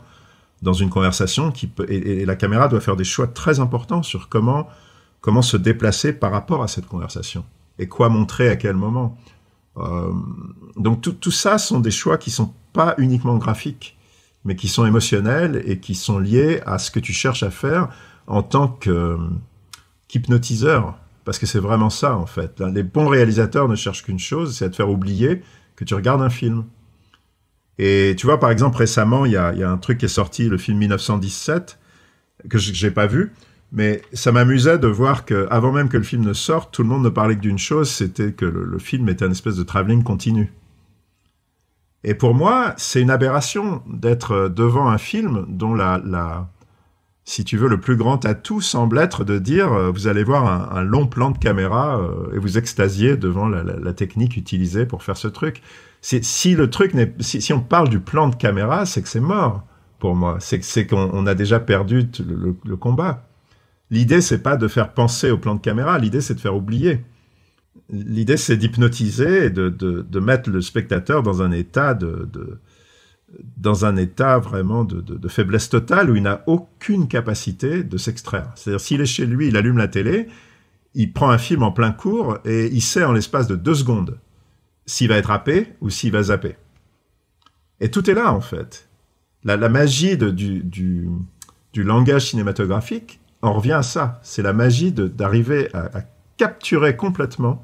dans une conversation qui et, la caméra doit faire des choix très importants sur comment, comment se déplacer par rapport à cette conversation et quoi montrer à quel moment. Euh, donc tout, ça sont des choix qui sont pas uniquement graphiques, mais qui sont émotionnels et qui sont liés à ce que tu cherches à faire en tant euh, qu'hypnotiseur. Parce que c'est vraiment ça, en fait. Les bons réalisateurs ne cherchent qu'une chose, c'est à te faire oublier que tu regardes un film. Et tu vois, par exemple, récemment, il y a, un truc qui est sorti, le film 1917, que n'ai pas vu, mais ça m'amusait de voir que, avant même que le film ne sorte, tout le monde ne parlait que d'une chose, c'était que le, film était un espèce de travelling continu. Et pour moi, c'est une aberration d'être euh, devant un film dont la, si tu veux, le plus grand atout semble être de dire, euh, vous allez voir un, long plan de caméra euh, et vous extasiez devant la, technique utilisée pour faire ce truc. Si le truc si, on parle du plan de caméra, c'est que c'est mort pour moi. C'est qu'on a déjà perdu le, combat. L'idée, c'est pas de faire penser au plan de caméra. L'idée, c'est de faire oublier. L'idée, c'est d'hypnotiser et de, mettre le spectateur dans un état de dans un état vraiment de, faiblesse totale où il n'a aucune capacité de s'extraire. C'est-à-dire s'il est chez lui, il allume la télé, il prend un film en plein cours et il sait en l'espace de deux secondes s'il va être happé ou s'il va zapper. Et tout est là en fait. La, magie du, langage cinématographique en revient à ça. C'est la magie d'arriver à capturer complètement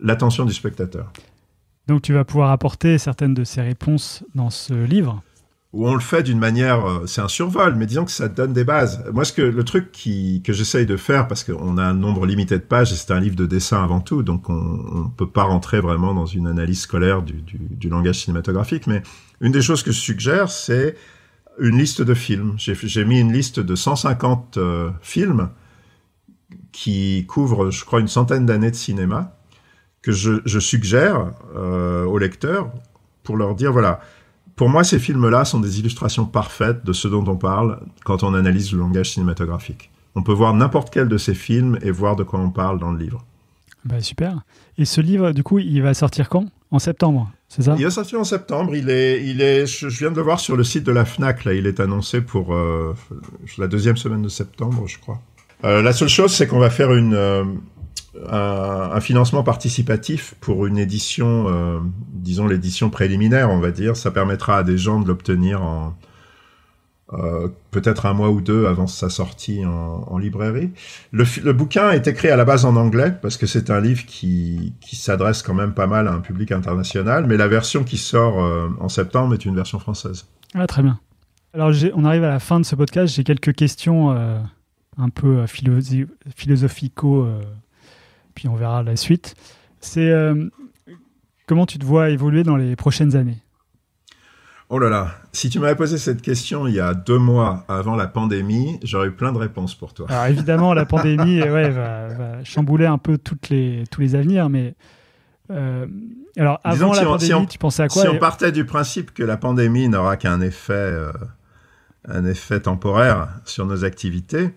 l'attention du spectateur. Donc tu vas pouvoir apporter certaines de ces réponses dans ce livre. Ou on le fait d'une manière, euh, c'est un survol, mais disons que ça donne des bases. Moi, ce que le truc que j'essaye de faire, parce qu'on a un nombre limité de pages et c'est un livre de dessin avant tout, donc on ne peut pas rentrer vraiment dans une analyse scolaire du, langage cinématographique, mais une des choses que je suggère, c'est une liste de films. J'ai mis une liste de 150 euh, films qui couvrent, je crois, une centaine d'années de cinéma que je, suggère euh, aux lecteurs pour leur dire voilà, pour moi ces films-là sont des illustrations parfaites de ce dont on parle quand on analyse le langage cinématographique. On peut voir n'importe quel de ces films et voir de quoi on parle dans le livre. Bah, super. Et ce livre, du coup, il va sortir quand En septembre, c'est ça Il va sortir en septembre. Il est, il est, je viens de le voir sur le site de la FNAC. Là, il est annoncé pour euh, la deuxième semaine de septembre, je crois. Euh, la seule chose, c'est qu'on va faire une, un, financement participatif pour une édition, euh, disons l'édition préliminaire, on va dire. Ça permettra à des gens de l'obtenir en euh, peut-être un mois ou deux avant sa sortie en, librairie. Le, bouquin est écrit à la base en anglais parce que c'est un livre qui, qui s'adresse quand même pas mal à un public international, mais la version qui sort euh, en septembre est une version française. Ah, très bien. Alors on arrive à la fin de ce podcast. J'ai quelques questions un peu philosophico puis on verra la suite. C'est euh, comment tu te vois évoluer dans les prochaines années Oh là là, si tu m'avais posé cette question il y a deux mois avant la pandémie, j'aurais eu plein de réponses pour toi. Alors évidemment, la pandémie va, chambouler un peu toutes les, tous les avenirs, mais euh, alors avant la pandémie, tu pensais à quoi Si on partait du principe que la pandémie n'aura qu'un effet, euh, un effet temporaire sur nos activités,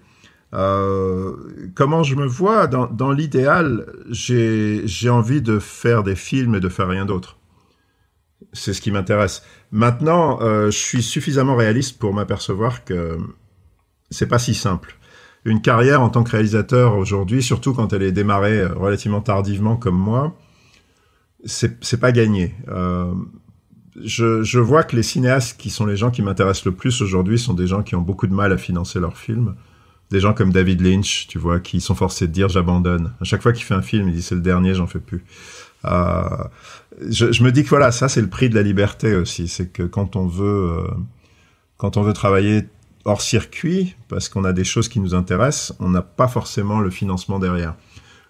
euh, comment je me vois Dans, l'idéal, j'ai envie de faire des films et de faire rien d'autre. C'est ce qui m'intéresse. Maintenant, euh, je suis suffisamment réaliste pour m'apercevoir que c'est pas si simple. Une carrière en tant que réalisateur aujourd'hui, surtout quand elle est démarrée relativement tardivement comme moi, c'est pas gagné. Euh, je, vois que les cinéastes qui sont les gens qui m'intéressent le plus aujourd'hui sont des gens qui ont beaucoup de mal à financer leurs films des gens comme David Lynch, tu vois, qui sont forcés de dire j'abandonne. À chaque fois qu'il fait un film, il dit c'est le dernier, j'en fais plus. Euh, je, me dis que voilà, ça c'est le prix de la liberté aussi, c'est que quand on veut, euh, quand on veut travailler hors circuit, parce qu'on a des choses qui nous intéressent, on n'a pas forcément le financement derrière.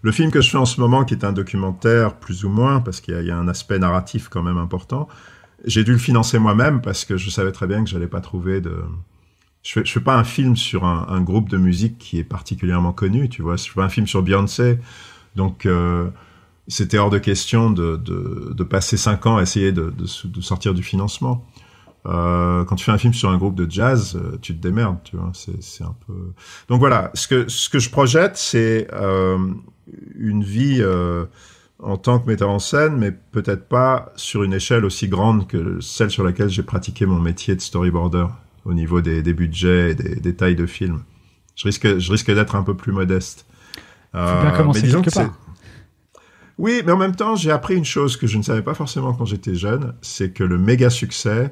Le film que je fais en ce moment, qui est un documentaire plus ou moins, parce qu'il y, y, a un aspect narratif quand même important, j'ai dû le financer moi-même parce que je savais très bien que j'allais pas trouver de, je fais, fais pas un film sur un, groupe de musique qui est particulièrement connu, tu vois. Je fais un film sur Beyoncé, donc euh, c'était hors de question de, de, de, passer cinq ans à essayer de, de sortir du financement. Euh, quand tu fais un film sur un groupe de jazz, euh, tu te démerdes, tu vois. C'est un peu. Donc voilà, ce que ce que je projette, c'est euh, une vie euh, en tant que metteur en scène, mais peut-être pas sur une échelle aussi grande que celle sur laquelle j'ai pratiqué mon métier de storyboarder au niveau des, budgets et des, tailles de films. Je risque, je risque d'être un peu plus modeste. Euh, bien commencer disons que part. Oui, mais en même temps, j'ai appris une chose que je ne savais pas forcément quand j'étais jeune, c'est que le méga succès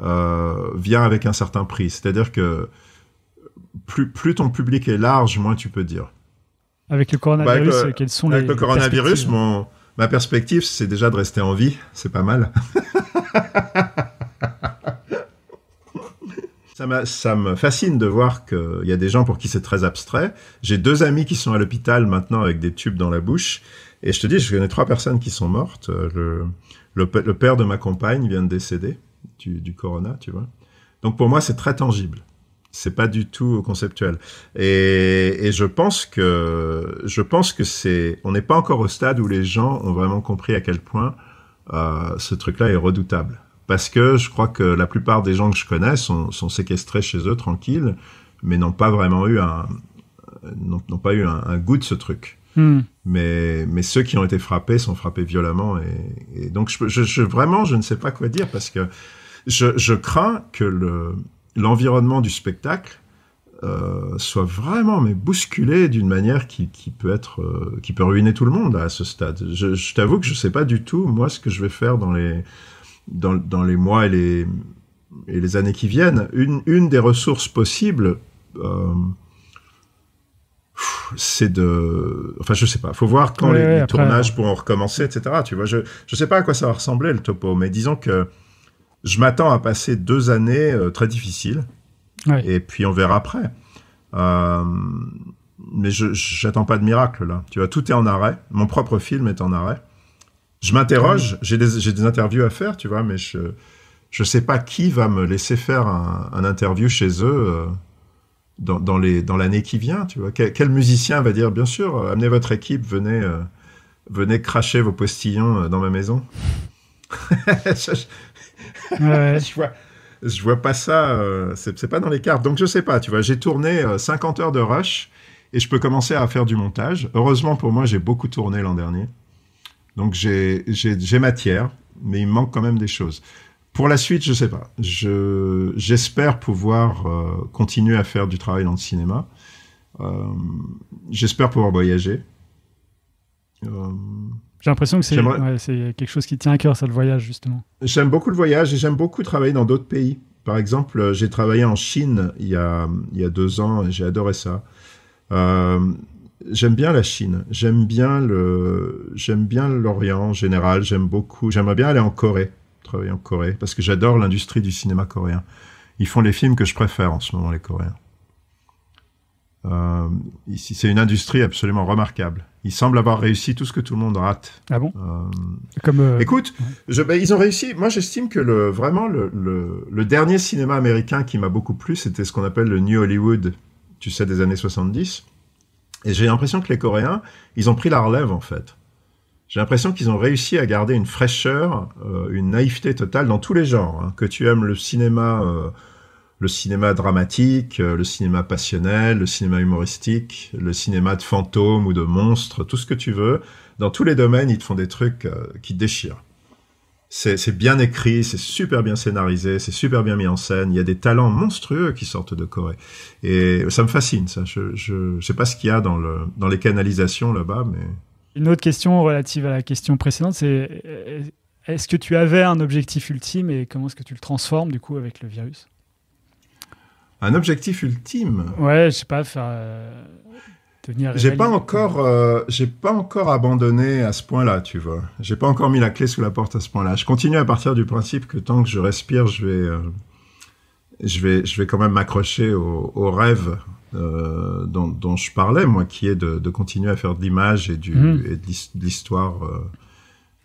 euh, vient avec un certain prix. C'est-à-dire que plus, plus ton public est large, moins tu peux dire. Avec le coronavirus, bah, euh, quels sont avec le coronavirus, mon, ma perspective, c'est déjà de rester en vie. C'est pas mal. Ça, ça me fascine de voir qu'il y a des gens pour qui c'est très abstrait. J'ai deux amis qui sont à l'hôpital maintenant avec des tubes dans la bouche. Et je te dis, je connais trois personnes qui sont mortes. Le, le, le père de ma compagne vient de décéder du, du corona, tu vois. Donc pour moi, c'est très tangible. C'est pas du tout conceptuel. Et, et, je pense que je pense que c'est. On n'est pas encore au stade où les gens ont vraiment compris à quel point euh, ce truc-là est redoutable parce que je crois que la plupart des gens que je connais sont, séquestrés chez eux tranquilles, mais n'ont pas vraiment eu un, n'ont pas eu un, goût de ce truc. Hmm. Mais, mais ceux qui ont été frappés sont frappés violemment. Et, donc, je, vraiment, je ne sais pas quoi dire parce que je, crains que le, l'environnement du spectacle euh, soit vraiment mais bousculé d'une manière qui, peut être euh, qui peut ruiner tout le monde à ce stade. Je, je t'avoue que je sais pas du tout moi ce que je vais faire dans les dans, les mois et les, les années qui viennent, une, des ressources possibles, euh, c'est de... Enfin, je sais pas, faut voir quand les, tournages pourront recommencer, etc. Tu vois, je, je sais pas à quoi ça va ressembler le topo, mais disons que je m'attends à passer deux années euh, très difficiles, et puis on verra après. Euh, mais je j'attends pas de miracle là. Tu vois, tout est en arrêt. Mon propre film est en arrêt. Je m'interroge, j'ai des, interviews à faire, tu vois, mais je ne sais pas qui va me laisser faire un, interview chez eux euh, dans, dans l'année qui vient, tu vois. Quel, musicien va dire, bien sûr, euh, amenez votre équipe, venez, euh, venez cracher vos postillons dans ma maison je, vois, vois pas ça, c'est pas dans les cartes. Donc je sais pas, tu vois, j'ai tourné 50 heures de rush et je peux commencer à faire du montage. Heureusement pour moi, j'ai beaucoup tourné l'an dernier. Donc j'ai matière, mais il manque quand même des choses. Pour la suite, je ne sais pas. J'espère pouvoir euh, continuer à faire du travail dans le cinéma. Euh, j'espère pouvoir voyager. Euh, j'ai l'impression que c'est quelque chose qui tient à cœur, ça, le voyage, justement. J'aime beaucoup le voyage et j'aime beaucoup travailler dans d'autres pays. Par exemple, j'ai travaillé en Chine il y a, il deux ans et j'ai adoré ça. Euh, J'aime bien la Chine, j'aime bien le, j'aime bien l'Orient en général, j'aime beaucoup, j'aimerais bien aller en Corée, travailler en Corée, parce que j'adore l'industrie du cinéma coréen. Ils font les films que je préfère en ce moment, les Coréens. Euh, ici, c'est une industrie absolument remarquable. Ils semblent avoir réussi tout ce que tout le monde rate. Ah bon euh, Comme euh, Écoute, ben, ils ont réussi. Moi, j'estime que le, vraiment le, le dernier cinéma américain qui m'a beaucoup plu, c'était ce qu'on appelle le New Hollywood, tu sais, des années 70 et j'ai l'impression que les Coréens, ils ont pris la relève en fait. J'ai l'impression qu'ils ont réussi à garder une fraîcheur, euh, une naïveté totale dans tous les genres. Hein. Que tu aimes le cinéma, euh, le cinéma dramatique, euh, le cinéma passionnel, le cinéma humoristique, le cinéma de fantômes ou de monstres, tout ce que tu veux. Dans tous les domaines, ils te font des trucs qui te déchirent. C'est bien écrit, c'est super bien scénarisé, c'est super bien mis en scène. Il y a des talents monstrueux qui sortent de Corée. Et ça me fascine, ça. Je, ne sais pas ce qu'il y a dans, le, dans les canalisations là-bas, mais. Une autre question relative à la question précédente, c'est euh, est-ce que tu avais un objectif ultime et comment est-ce que tu le transformes du coup avec le virus Un objectif ultime Ouais, je sais pas, faire. Euh, j'ai pas encore, euh, j'ai pas encore abandonné à ce point-là, tu vois. J'ai pas encore mis la clé sous la porte à ce point-là. Je continue à partir du principe que tant que je respire, je vais, euh, je vais, je vais quand même m'accrocher au, rêve euh, dont, je parlais, moi, qui est de, continuer à faire de l'image et, du, mhm. de l'histoire.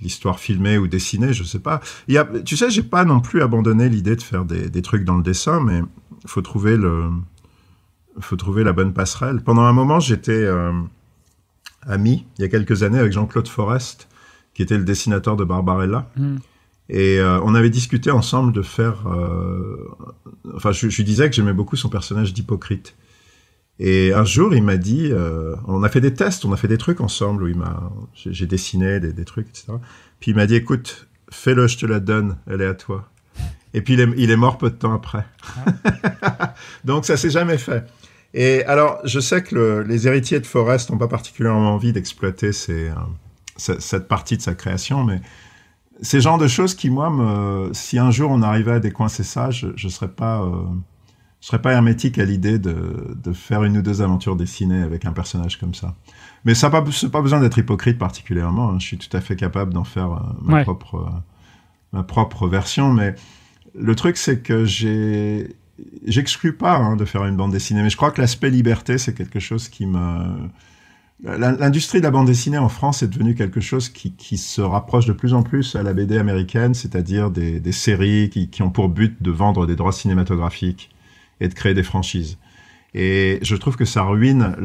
l'histoire filmée ou dessinée, je sais pas. Il tu sais, j'ai pas non plus abandonné l'idée de faire des, des, trucs dans le dessin, mais faut trouver le, faut trouver la bonne passerelle. Pendant un moment, j'étais euh, ami, il y a quelques années, avec Jean-Claude Forest, qui était le dessinateur de Barbarella. Hmm. Et euh, on avait discuté ensemble de faire... Euh, enfin, je, lui disais que j'aimais beaucoup son personnage d'hypocrite. Et un jour, il m'a dit... on a fait des tests, on a fait des trucs ensemble, où il m'a... J'ai dessiné des, trucs, etc. Puis il m'a dit, écoute, fais-le, je te la donne, elle est à toi. Et puis il est, mort peu de temps après. Ah. Donc ça s'est jamais fait. Et alors, je sais que les héritiers de Forest n'ont pas particulièrement envie d'exploiter euh, cette partie de sa création, mais ces genre de choses qui, moi, me, si un jour on arrivait à décoincer ça, je ne serais, pas, euh, serais pas hermétique à l'idée de, faire une ou deux aventures dessinées avec un personnage comme ça. Mais ça n'a pas, besoin d'être hypocrite particulièrement. Hein. Je suis tout à fait capable d'en faire euh, ma, propre, ma propre version. Mais le truc, c'est que j'ai j'exclus pas hein, de faire une bande dessinée, mais je crois que l'aspect liberté, c'est quelque chose qui me L'industrie de la bande dessinée en France est devenue quelque chose qui, qui, se rapproche de plus en plus à la BD américaine, c'est-à-dire des, des, séries qui, qui, ont pour but de vendre des droits cinématographiques et de créer des franchises. Et je trouve que ça ruine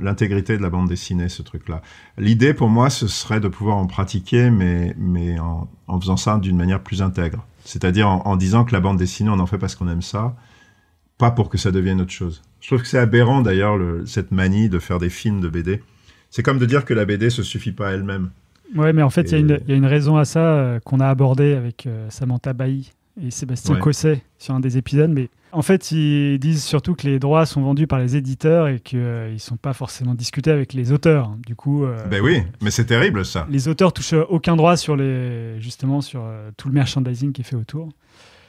l'intégrité de la bande dessinée, ce truc-là. L'idée pour moi, ce serait de pouvoir en pratiquer, mais, mais en, en faisant ça d'une manière plus intègre. C'est-à-dire en, disant que la bande dessinée, on en fait parce qu'on aime ça, pas pour que ça devienne autre chose. Je trouve que c'est aberrant d'ailleurs cette manie de faire des films de BD. C'est comme de dire que la BD se suffit pas à elle-même. Ouais, mais en fait, il y, a une raison à ça euh, qu'on a abordé avec euh, Samantha Bailly et Sébastien Cossé Cosset sur un des épisodes. Mais en fait, ils disent surtout que les droits sont vendus par les éditeurs et qu'ils euh, ne sont pas forcément discutés avec les auteurs. Du coup. ben oui, mais c'est terrible ça. Les auteurs touchent aucun droit sur les, justement sur tout le merchandising qui est fait autour.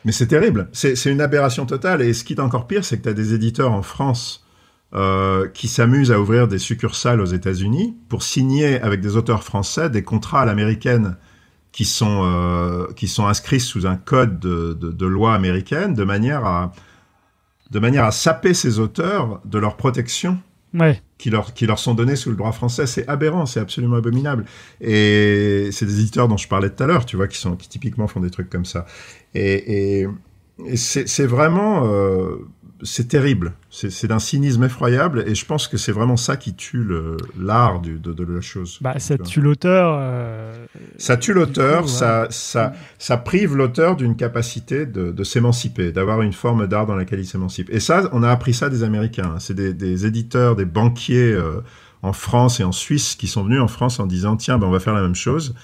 Mais c'est terrible. C'est une aberration totale. Et ce qui est encore pire, c'est que tu as des éditeurs en France euh, qui s'amusent à ouvrir des succursales aux États-Unis pour signer avec des auteurs français des contrats à l'américaine qui sont euh, qui sont inscrits sous un code de, loi américaine de manière à de manière à saper ces auteurs de leur protection qui, leur, qui leur sont donnés sous le droit français. C'est aberrant, c'est absolument abominable. Et c'est des éditeurs dont je parlais tout à l'heure, tu vois, qui, sont, qui typiquement font des trucs comme ça. Et, et, c'est vraiment... Euh, c'est terrible. C'est d'un cynisme effroyable et je pense que c'est vraiment ça qui tue l'art de, la chose. Bah, euh, euh, ça tue l'auteur. ça tue l'auteur, ça, ça, ça prive l'auteur d'une capacité de, s'émanciper, d'avoir une forme d'art dans laquelle il s'émancipe. Et ça, on a appris ça des Américains. C'est des, éditeurs, des banquiers euh, en France et en Suisse qui sont venus en France en disant tiens, ben, on va faire la même chose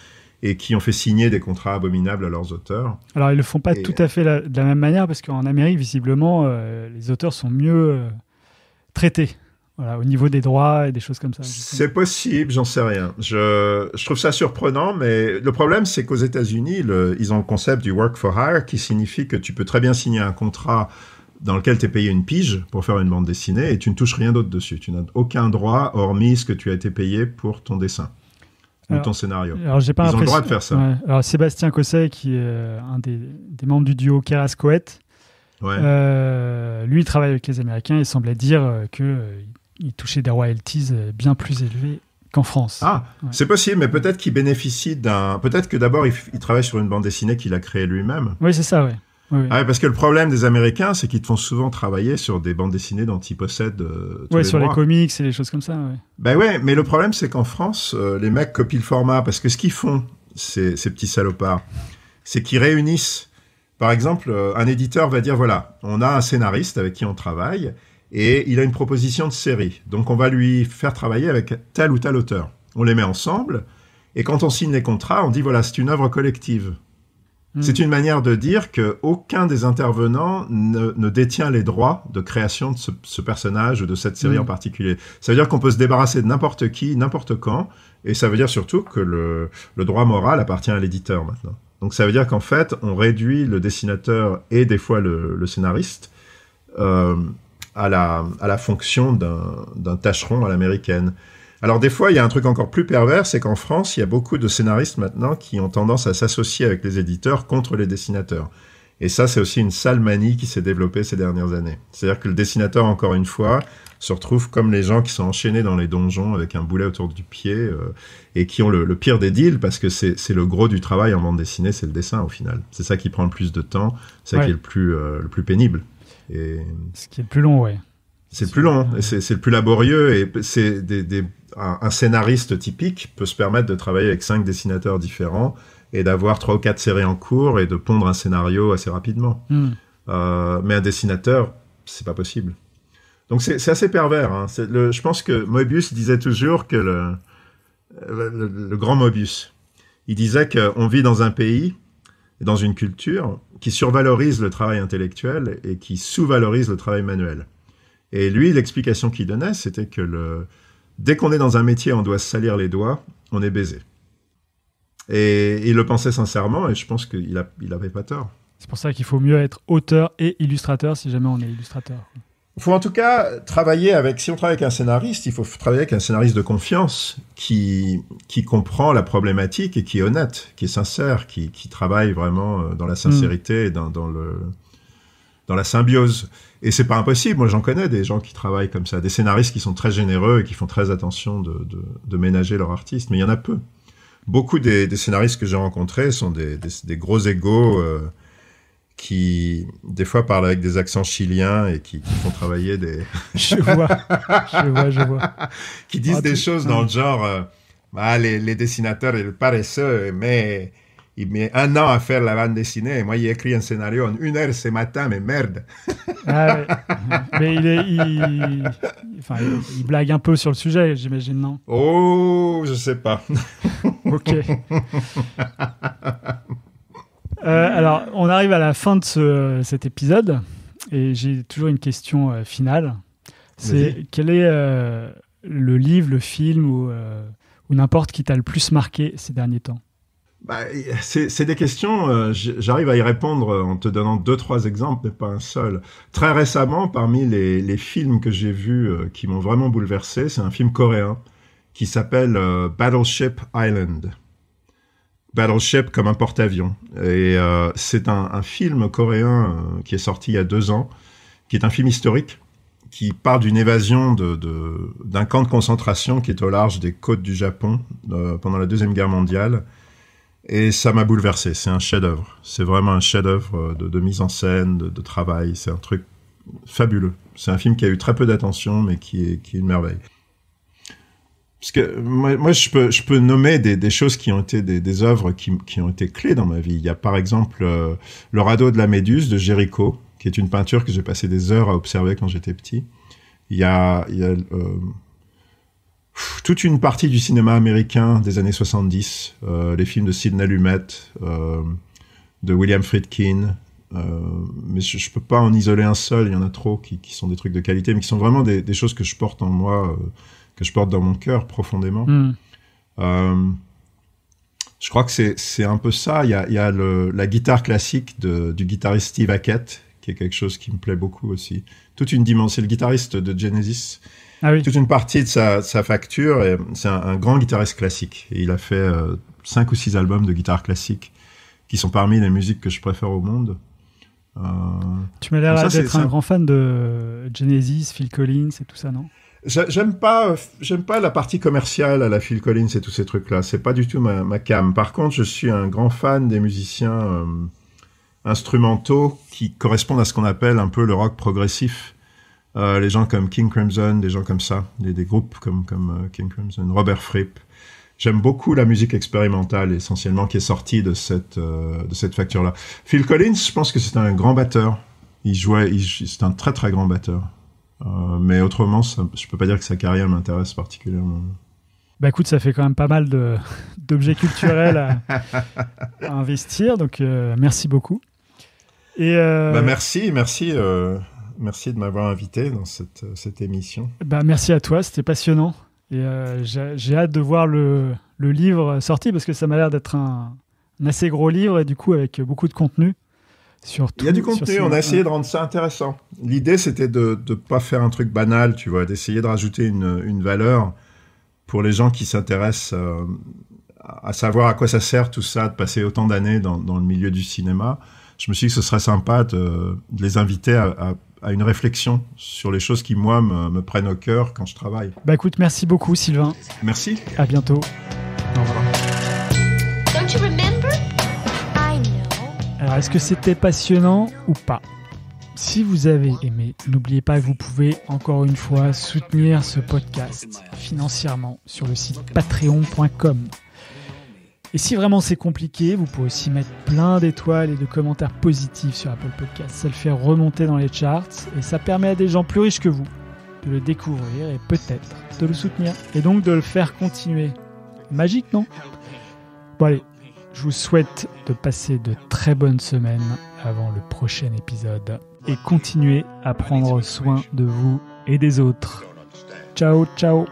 et qui ont fait signer des contrats abominables à leurs auteurs. Alors ils le font pas tout à fait de la même manière parce qu'en Amérique visiblement euh, les auteurs sont mieux euh, traités. Voilà, au niveau des droits et des choses comme ça. C'est possible, j'en sais rien. Je, je, trouve ça surprenant, mais le problème, c'est qu'aux États-Unis, ils ont le concept du work for hire qui signifie que tu peux très bien signer un contrat dans lequel tu es payé une pige pour faire une bande dessinée et tu ne touches rien d'autre dessus. Tu n'as aucun droit hormis ce que tu as été payé pour ton dessin ton scénario. Alors, j'ai pas Ils ont le droit de faire ça. Alors, Sébastien Cosset, qui est euh, un des, membres du duo Keras ouais. Euh, lui, il travaille avec les Américains et semblait dire euh, qu'il touchait des royalties bien plus élevées qu'en France. Ah, c'est possible, mais peut-être qu'il bénéficie d'un. Peut-être que d'abord, il, il, travaille sur une bande dessinée qu'il a créée lui-même. Oui, c'est ça, oui. Ah parce que le problème des Américains, c'est qu'ils te font souvent travailler sur des bandes dessinées dont ils possèdent. Euh, tous ouais, sur les comics et les choses comme ça. Ben ouais, mais le problème, c'est qu'en France, euh, les mecs copient le format parce que ce qu'ils font, ces, ces petits salopards, c'est qu'ils réunissent. Par exemple, euh, un éditeur va dire voilà, on a un scénariste avec qui on travaille et il a une proposition de série. Donc on va lui faire travailler avec tel ou tel auteur. On les met ensemble et quand on signe les contrats, on dit voilà, c'est une œuvre collective. Mm. C'est une manière de dire que aucun des intervenants ne, détient les droits de création de ce, personnage ou de cette série mm. en particulier. Ça veut dire qu'on peut se débarrasser de n'importe qui, n'importe quand, et ça veut dire surtout que le, droit moral appartient à l'éditeur maintenant. Donc ça veut dire qu'en fait, on réduit le dessinateur et des fois le, scénariste euh, à, la, fonction d'un, d'un tâcheron à l'américaine. Alors des fois, il y a un truc encore plus pervers, c'est qu'en France, il y a beaucoup de scénaristes maintenant qui ont tendance à s'associer avec les éditeurs contre les dessinateurs. Et ça, c'est aussi une sale manie qui s'est développée ces dernières années. C'est-à-dire que le dessinateur, encore une fois, se retrouve comme les gens qui sont enchaînés dans les donjons avec un boulet autour du pied euh, et qui ont le, pire des deals parce que c'est le gros du travail en bande dessinée, c'est le dessin au final. C'est ça qui prend le plus de temps, c'est ça qui est le plus, euh, le plus pénible. Et... Ce qui est le plus long, ouais. C'est plus long, hein. c'est le plus laborieux et un, scénariste typique peut se permettre de travailler avec cinq dessinateurs différents et d'avoir trois ou quatre séries en cours et de pondre un scénario assez rapidement. Hmm. Euh, mais un dessinateur, c'est pas possible. Donc c'est assez pervers. Hein. je pense que Moebius disait toujours que le, grand Moebius, il disait qu'on vit dans un pays dans une culture qui survalorise le travail intellectuel et qui sous-valorise le travail manuel. Et lui, l'explication qu'il donnait, c'était que le... dès qu'on est dans un métier, on doit se salir les doigts, on est baisé. Et il le pensait sincèrement, et je pense qu'il n'avait pas tort. C'est pour ça qu'il faut mieux être auteur et illustrateur si jamais on est illustrateur. Il faut en tout cas travailler avec, si on travaille avec un scénariste, il faut travailler avec un scénariste de confiance qui, qui comprend la problématique et qui est honnête, qui est sincère, qui, travaille vraiment euh, dans la mm. sincérité et dans, le, dans la symbiose. Et c'est pas impossible. Moi, j'en connais des gens qui travaillent comme ça, des scénaristes qui sont très généreux et qui font très attention de, de, ménager leur artiste. Mais il y en a peu. Beaucoup des, scénaristes que j'ai rencontrés sont des, gros égaux euh, qui, des fois, parlent avec des accents chiliens et qui, font travailler des. je vois, je vois, je vois. qui disent ah, des choses dans le genre. Euh, ah, les, les dessinateurs, ils paresseux, mais il met un an à faire la bande dessinée moi il écrit un scénario en une heure ce matin, mais merde. Ah mais il, est, Enfin, il, blague un peu sur le sujet, j'imagine, non Oh, je sais pas. ok. Euh, alors, on arrive à la fin de ce, cet épisode et j'ai toujours une question euh, finale. C'est quel est euh, le livre, le film ou, ou n'importe qui t'a le plus marqué ces derniers temps bah, c'est des questions, euh, j'arrive à y répondre euh, en te donnant deux, trois exemples, mais pas un seul. Très récemment, parmi les, films que j'ai vus euh, qui m'ont vraiment bouleversé, c'est un film coréen qui s'appelle Battleship Island. Battleship comme un porte-avions. Et c'est un, film coréen qui est sorti il y a deux ans, qui est un film historique, qui parle d'une évasion d'un camp de concentration qui est au large des côtes du Japon pendant la Deuxième Guerre mondiale et ça m'a bouleversé. C'est un chef-d'œuvre. C'est vraiment un chef-d'œuvre euh, de, mise en scène, de, travail. C'est un truc fabuleux. C'est un film qui a eu très peu d'attention, mais qui est, une merveille. Parce que moi, je, peux, je peux nommer des, choses qui ont été des, œuvres qui, ont été clés dans ma vie. Il y a par exemple euh, Le radeau de la Méduse de Géricault, qui est une peinture que j'ai passé des heures à observer quand j'étais petit. Il y a, il euh, toute une partie du cinéma américain des années 70, euh, les films de Sidney Lumet, euh, de William Friedkin, euh, mais je, ne peux pas en isoler un seul, il y en a trop qui, sont des trucs de qualité, mais qui sont vraiment des, choses que je porte en moi, que je porte dans mon cœur profondément. Hmm. je crois que c'est un peu ça. Il y a, la guitare classique du guitariste Steve Hackett, qui est quelque chose qui me plaît beaucoup aussi. Toute une dimension. C'est le guitariste de Genesis ah toute une partie de sa, facture. c'est un, grand guitariste classique. Et il a fait 5 euh, cinq ou six albums de guitare classique qui sont parmi les musiques que je préfère au monde. Euh, tu m'as l'air d'être un grand fan de Genesis, Phil Collins et tout ça, non J'aime pas, j'aime pas la partie commerciale à la Phil Collins et tous ces trucs-là. C'est pas du tout ma, cam. Par contre, je suis un grand fan des musiciens euh, instrumentaux qui correspondent à ce qu'on appelle un peu le rock progressif. Euh, les gens comme King Crimson, des gens comme ça, des, groupes comme, euh, King Crimson, Robert Fripp. J'aime beaucoup la musique expérimentale, essentiellement, qui est sortie de cette, euh, cette facture-là. Phil Collins, je pense que c'est un grand batteur. Il jouait, c'est un très très grand batteur. mais autrement, je peux pas dire que sa carrière m'intéresse particulièrement. Bah écoute, ça fait quand même pas mal d'objets culturels à, investir, donc merci beaucoup. Et bah, merci, merci. Merci de m'avoir invité dans cette, euh, cette émission. Bah, merci à toi, c'était passionnant. Et euh, j'ai hâte de voir le, le, livre sorti parce que ça m'a l'air d'être un, assez gros livre et du coup avec beaucoup de contenu. Il y a du contenu, on a essayé de rendre ça intéressant. L'idée c'était de ne pas faire un truc banal, tu vois, d'essayer de rajouter une, une, valeur pour les gens qui s'intéressent euh, à savoir à quoi ça sert tout ça de passer autant d'années dans, dans, le milieu du cinéma. Je me suis dit que ce serait sympa de, les inviter à à une réflexion sur les choses qui, moi, me, prennent au cœur quand je travaille. Bah écoute, merci beaucoup, Sylvain. Merci. À bientôt. Au revoir. Alors, est-ce que c'était passionnant ou pas si vous avez aimé, n'oubliez pas que vous pouvez encore une fois soutenir ce podcast financièrement sur le site patreon.com. Et si vraiment c'est compliqué, vous pouvez aussi mettre plein d'étoiles et de commentaires positifs sur Apple Podcast. Ça le fait remonter dans les charts et ça permet à des gens plus riches que vous de le découvrir et peut-être de le soutenir. Et donc de le faire continuer. Magique, non Bon allez, je vous souhaite de passer de très bonnes semaines avant le prochain épisode et continuez à prendre soin de vous et des autres. Ciao, ciao.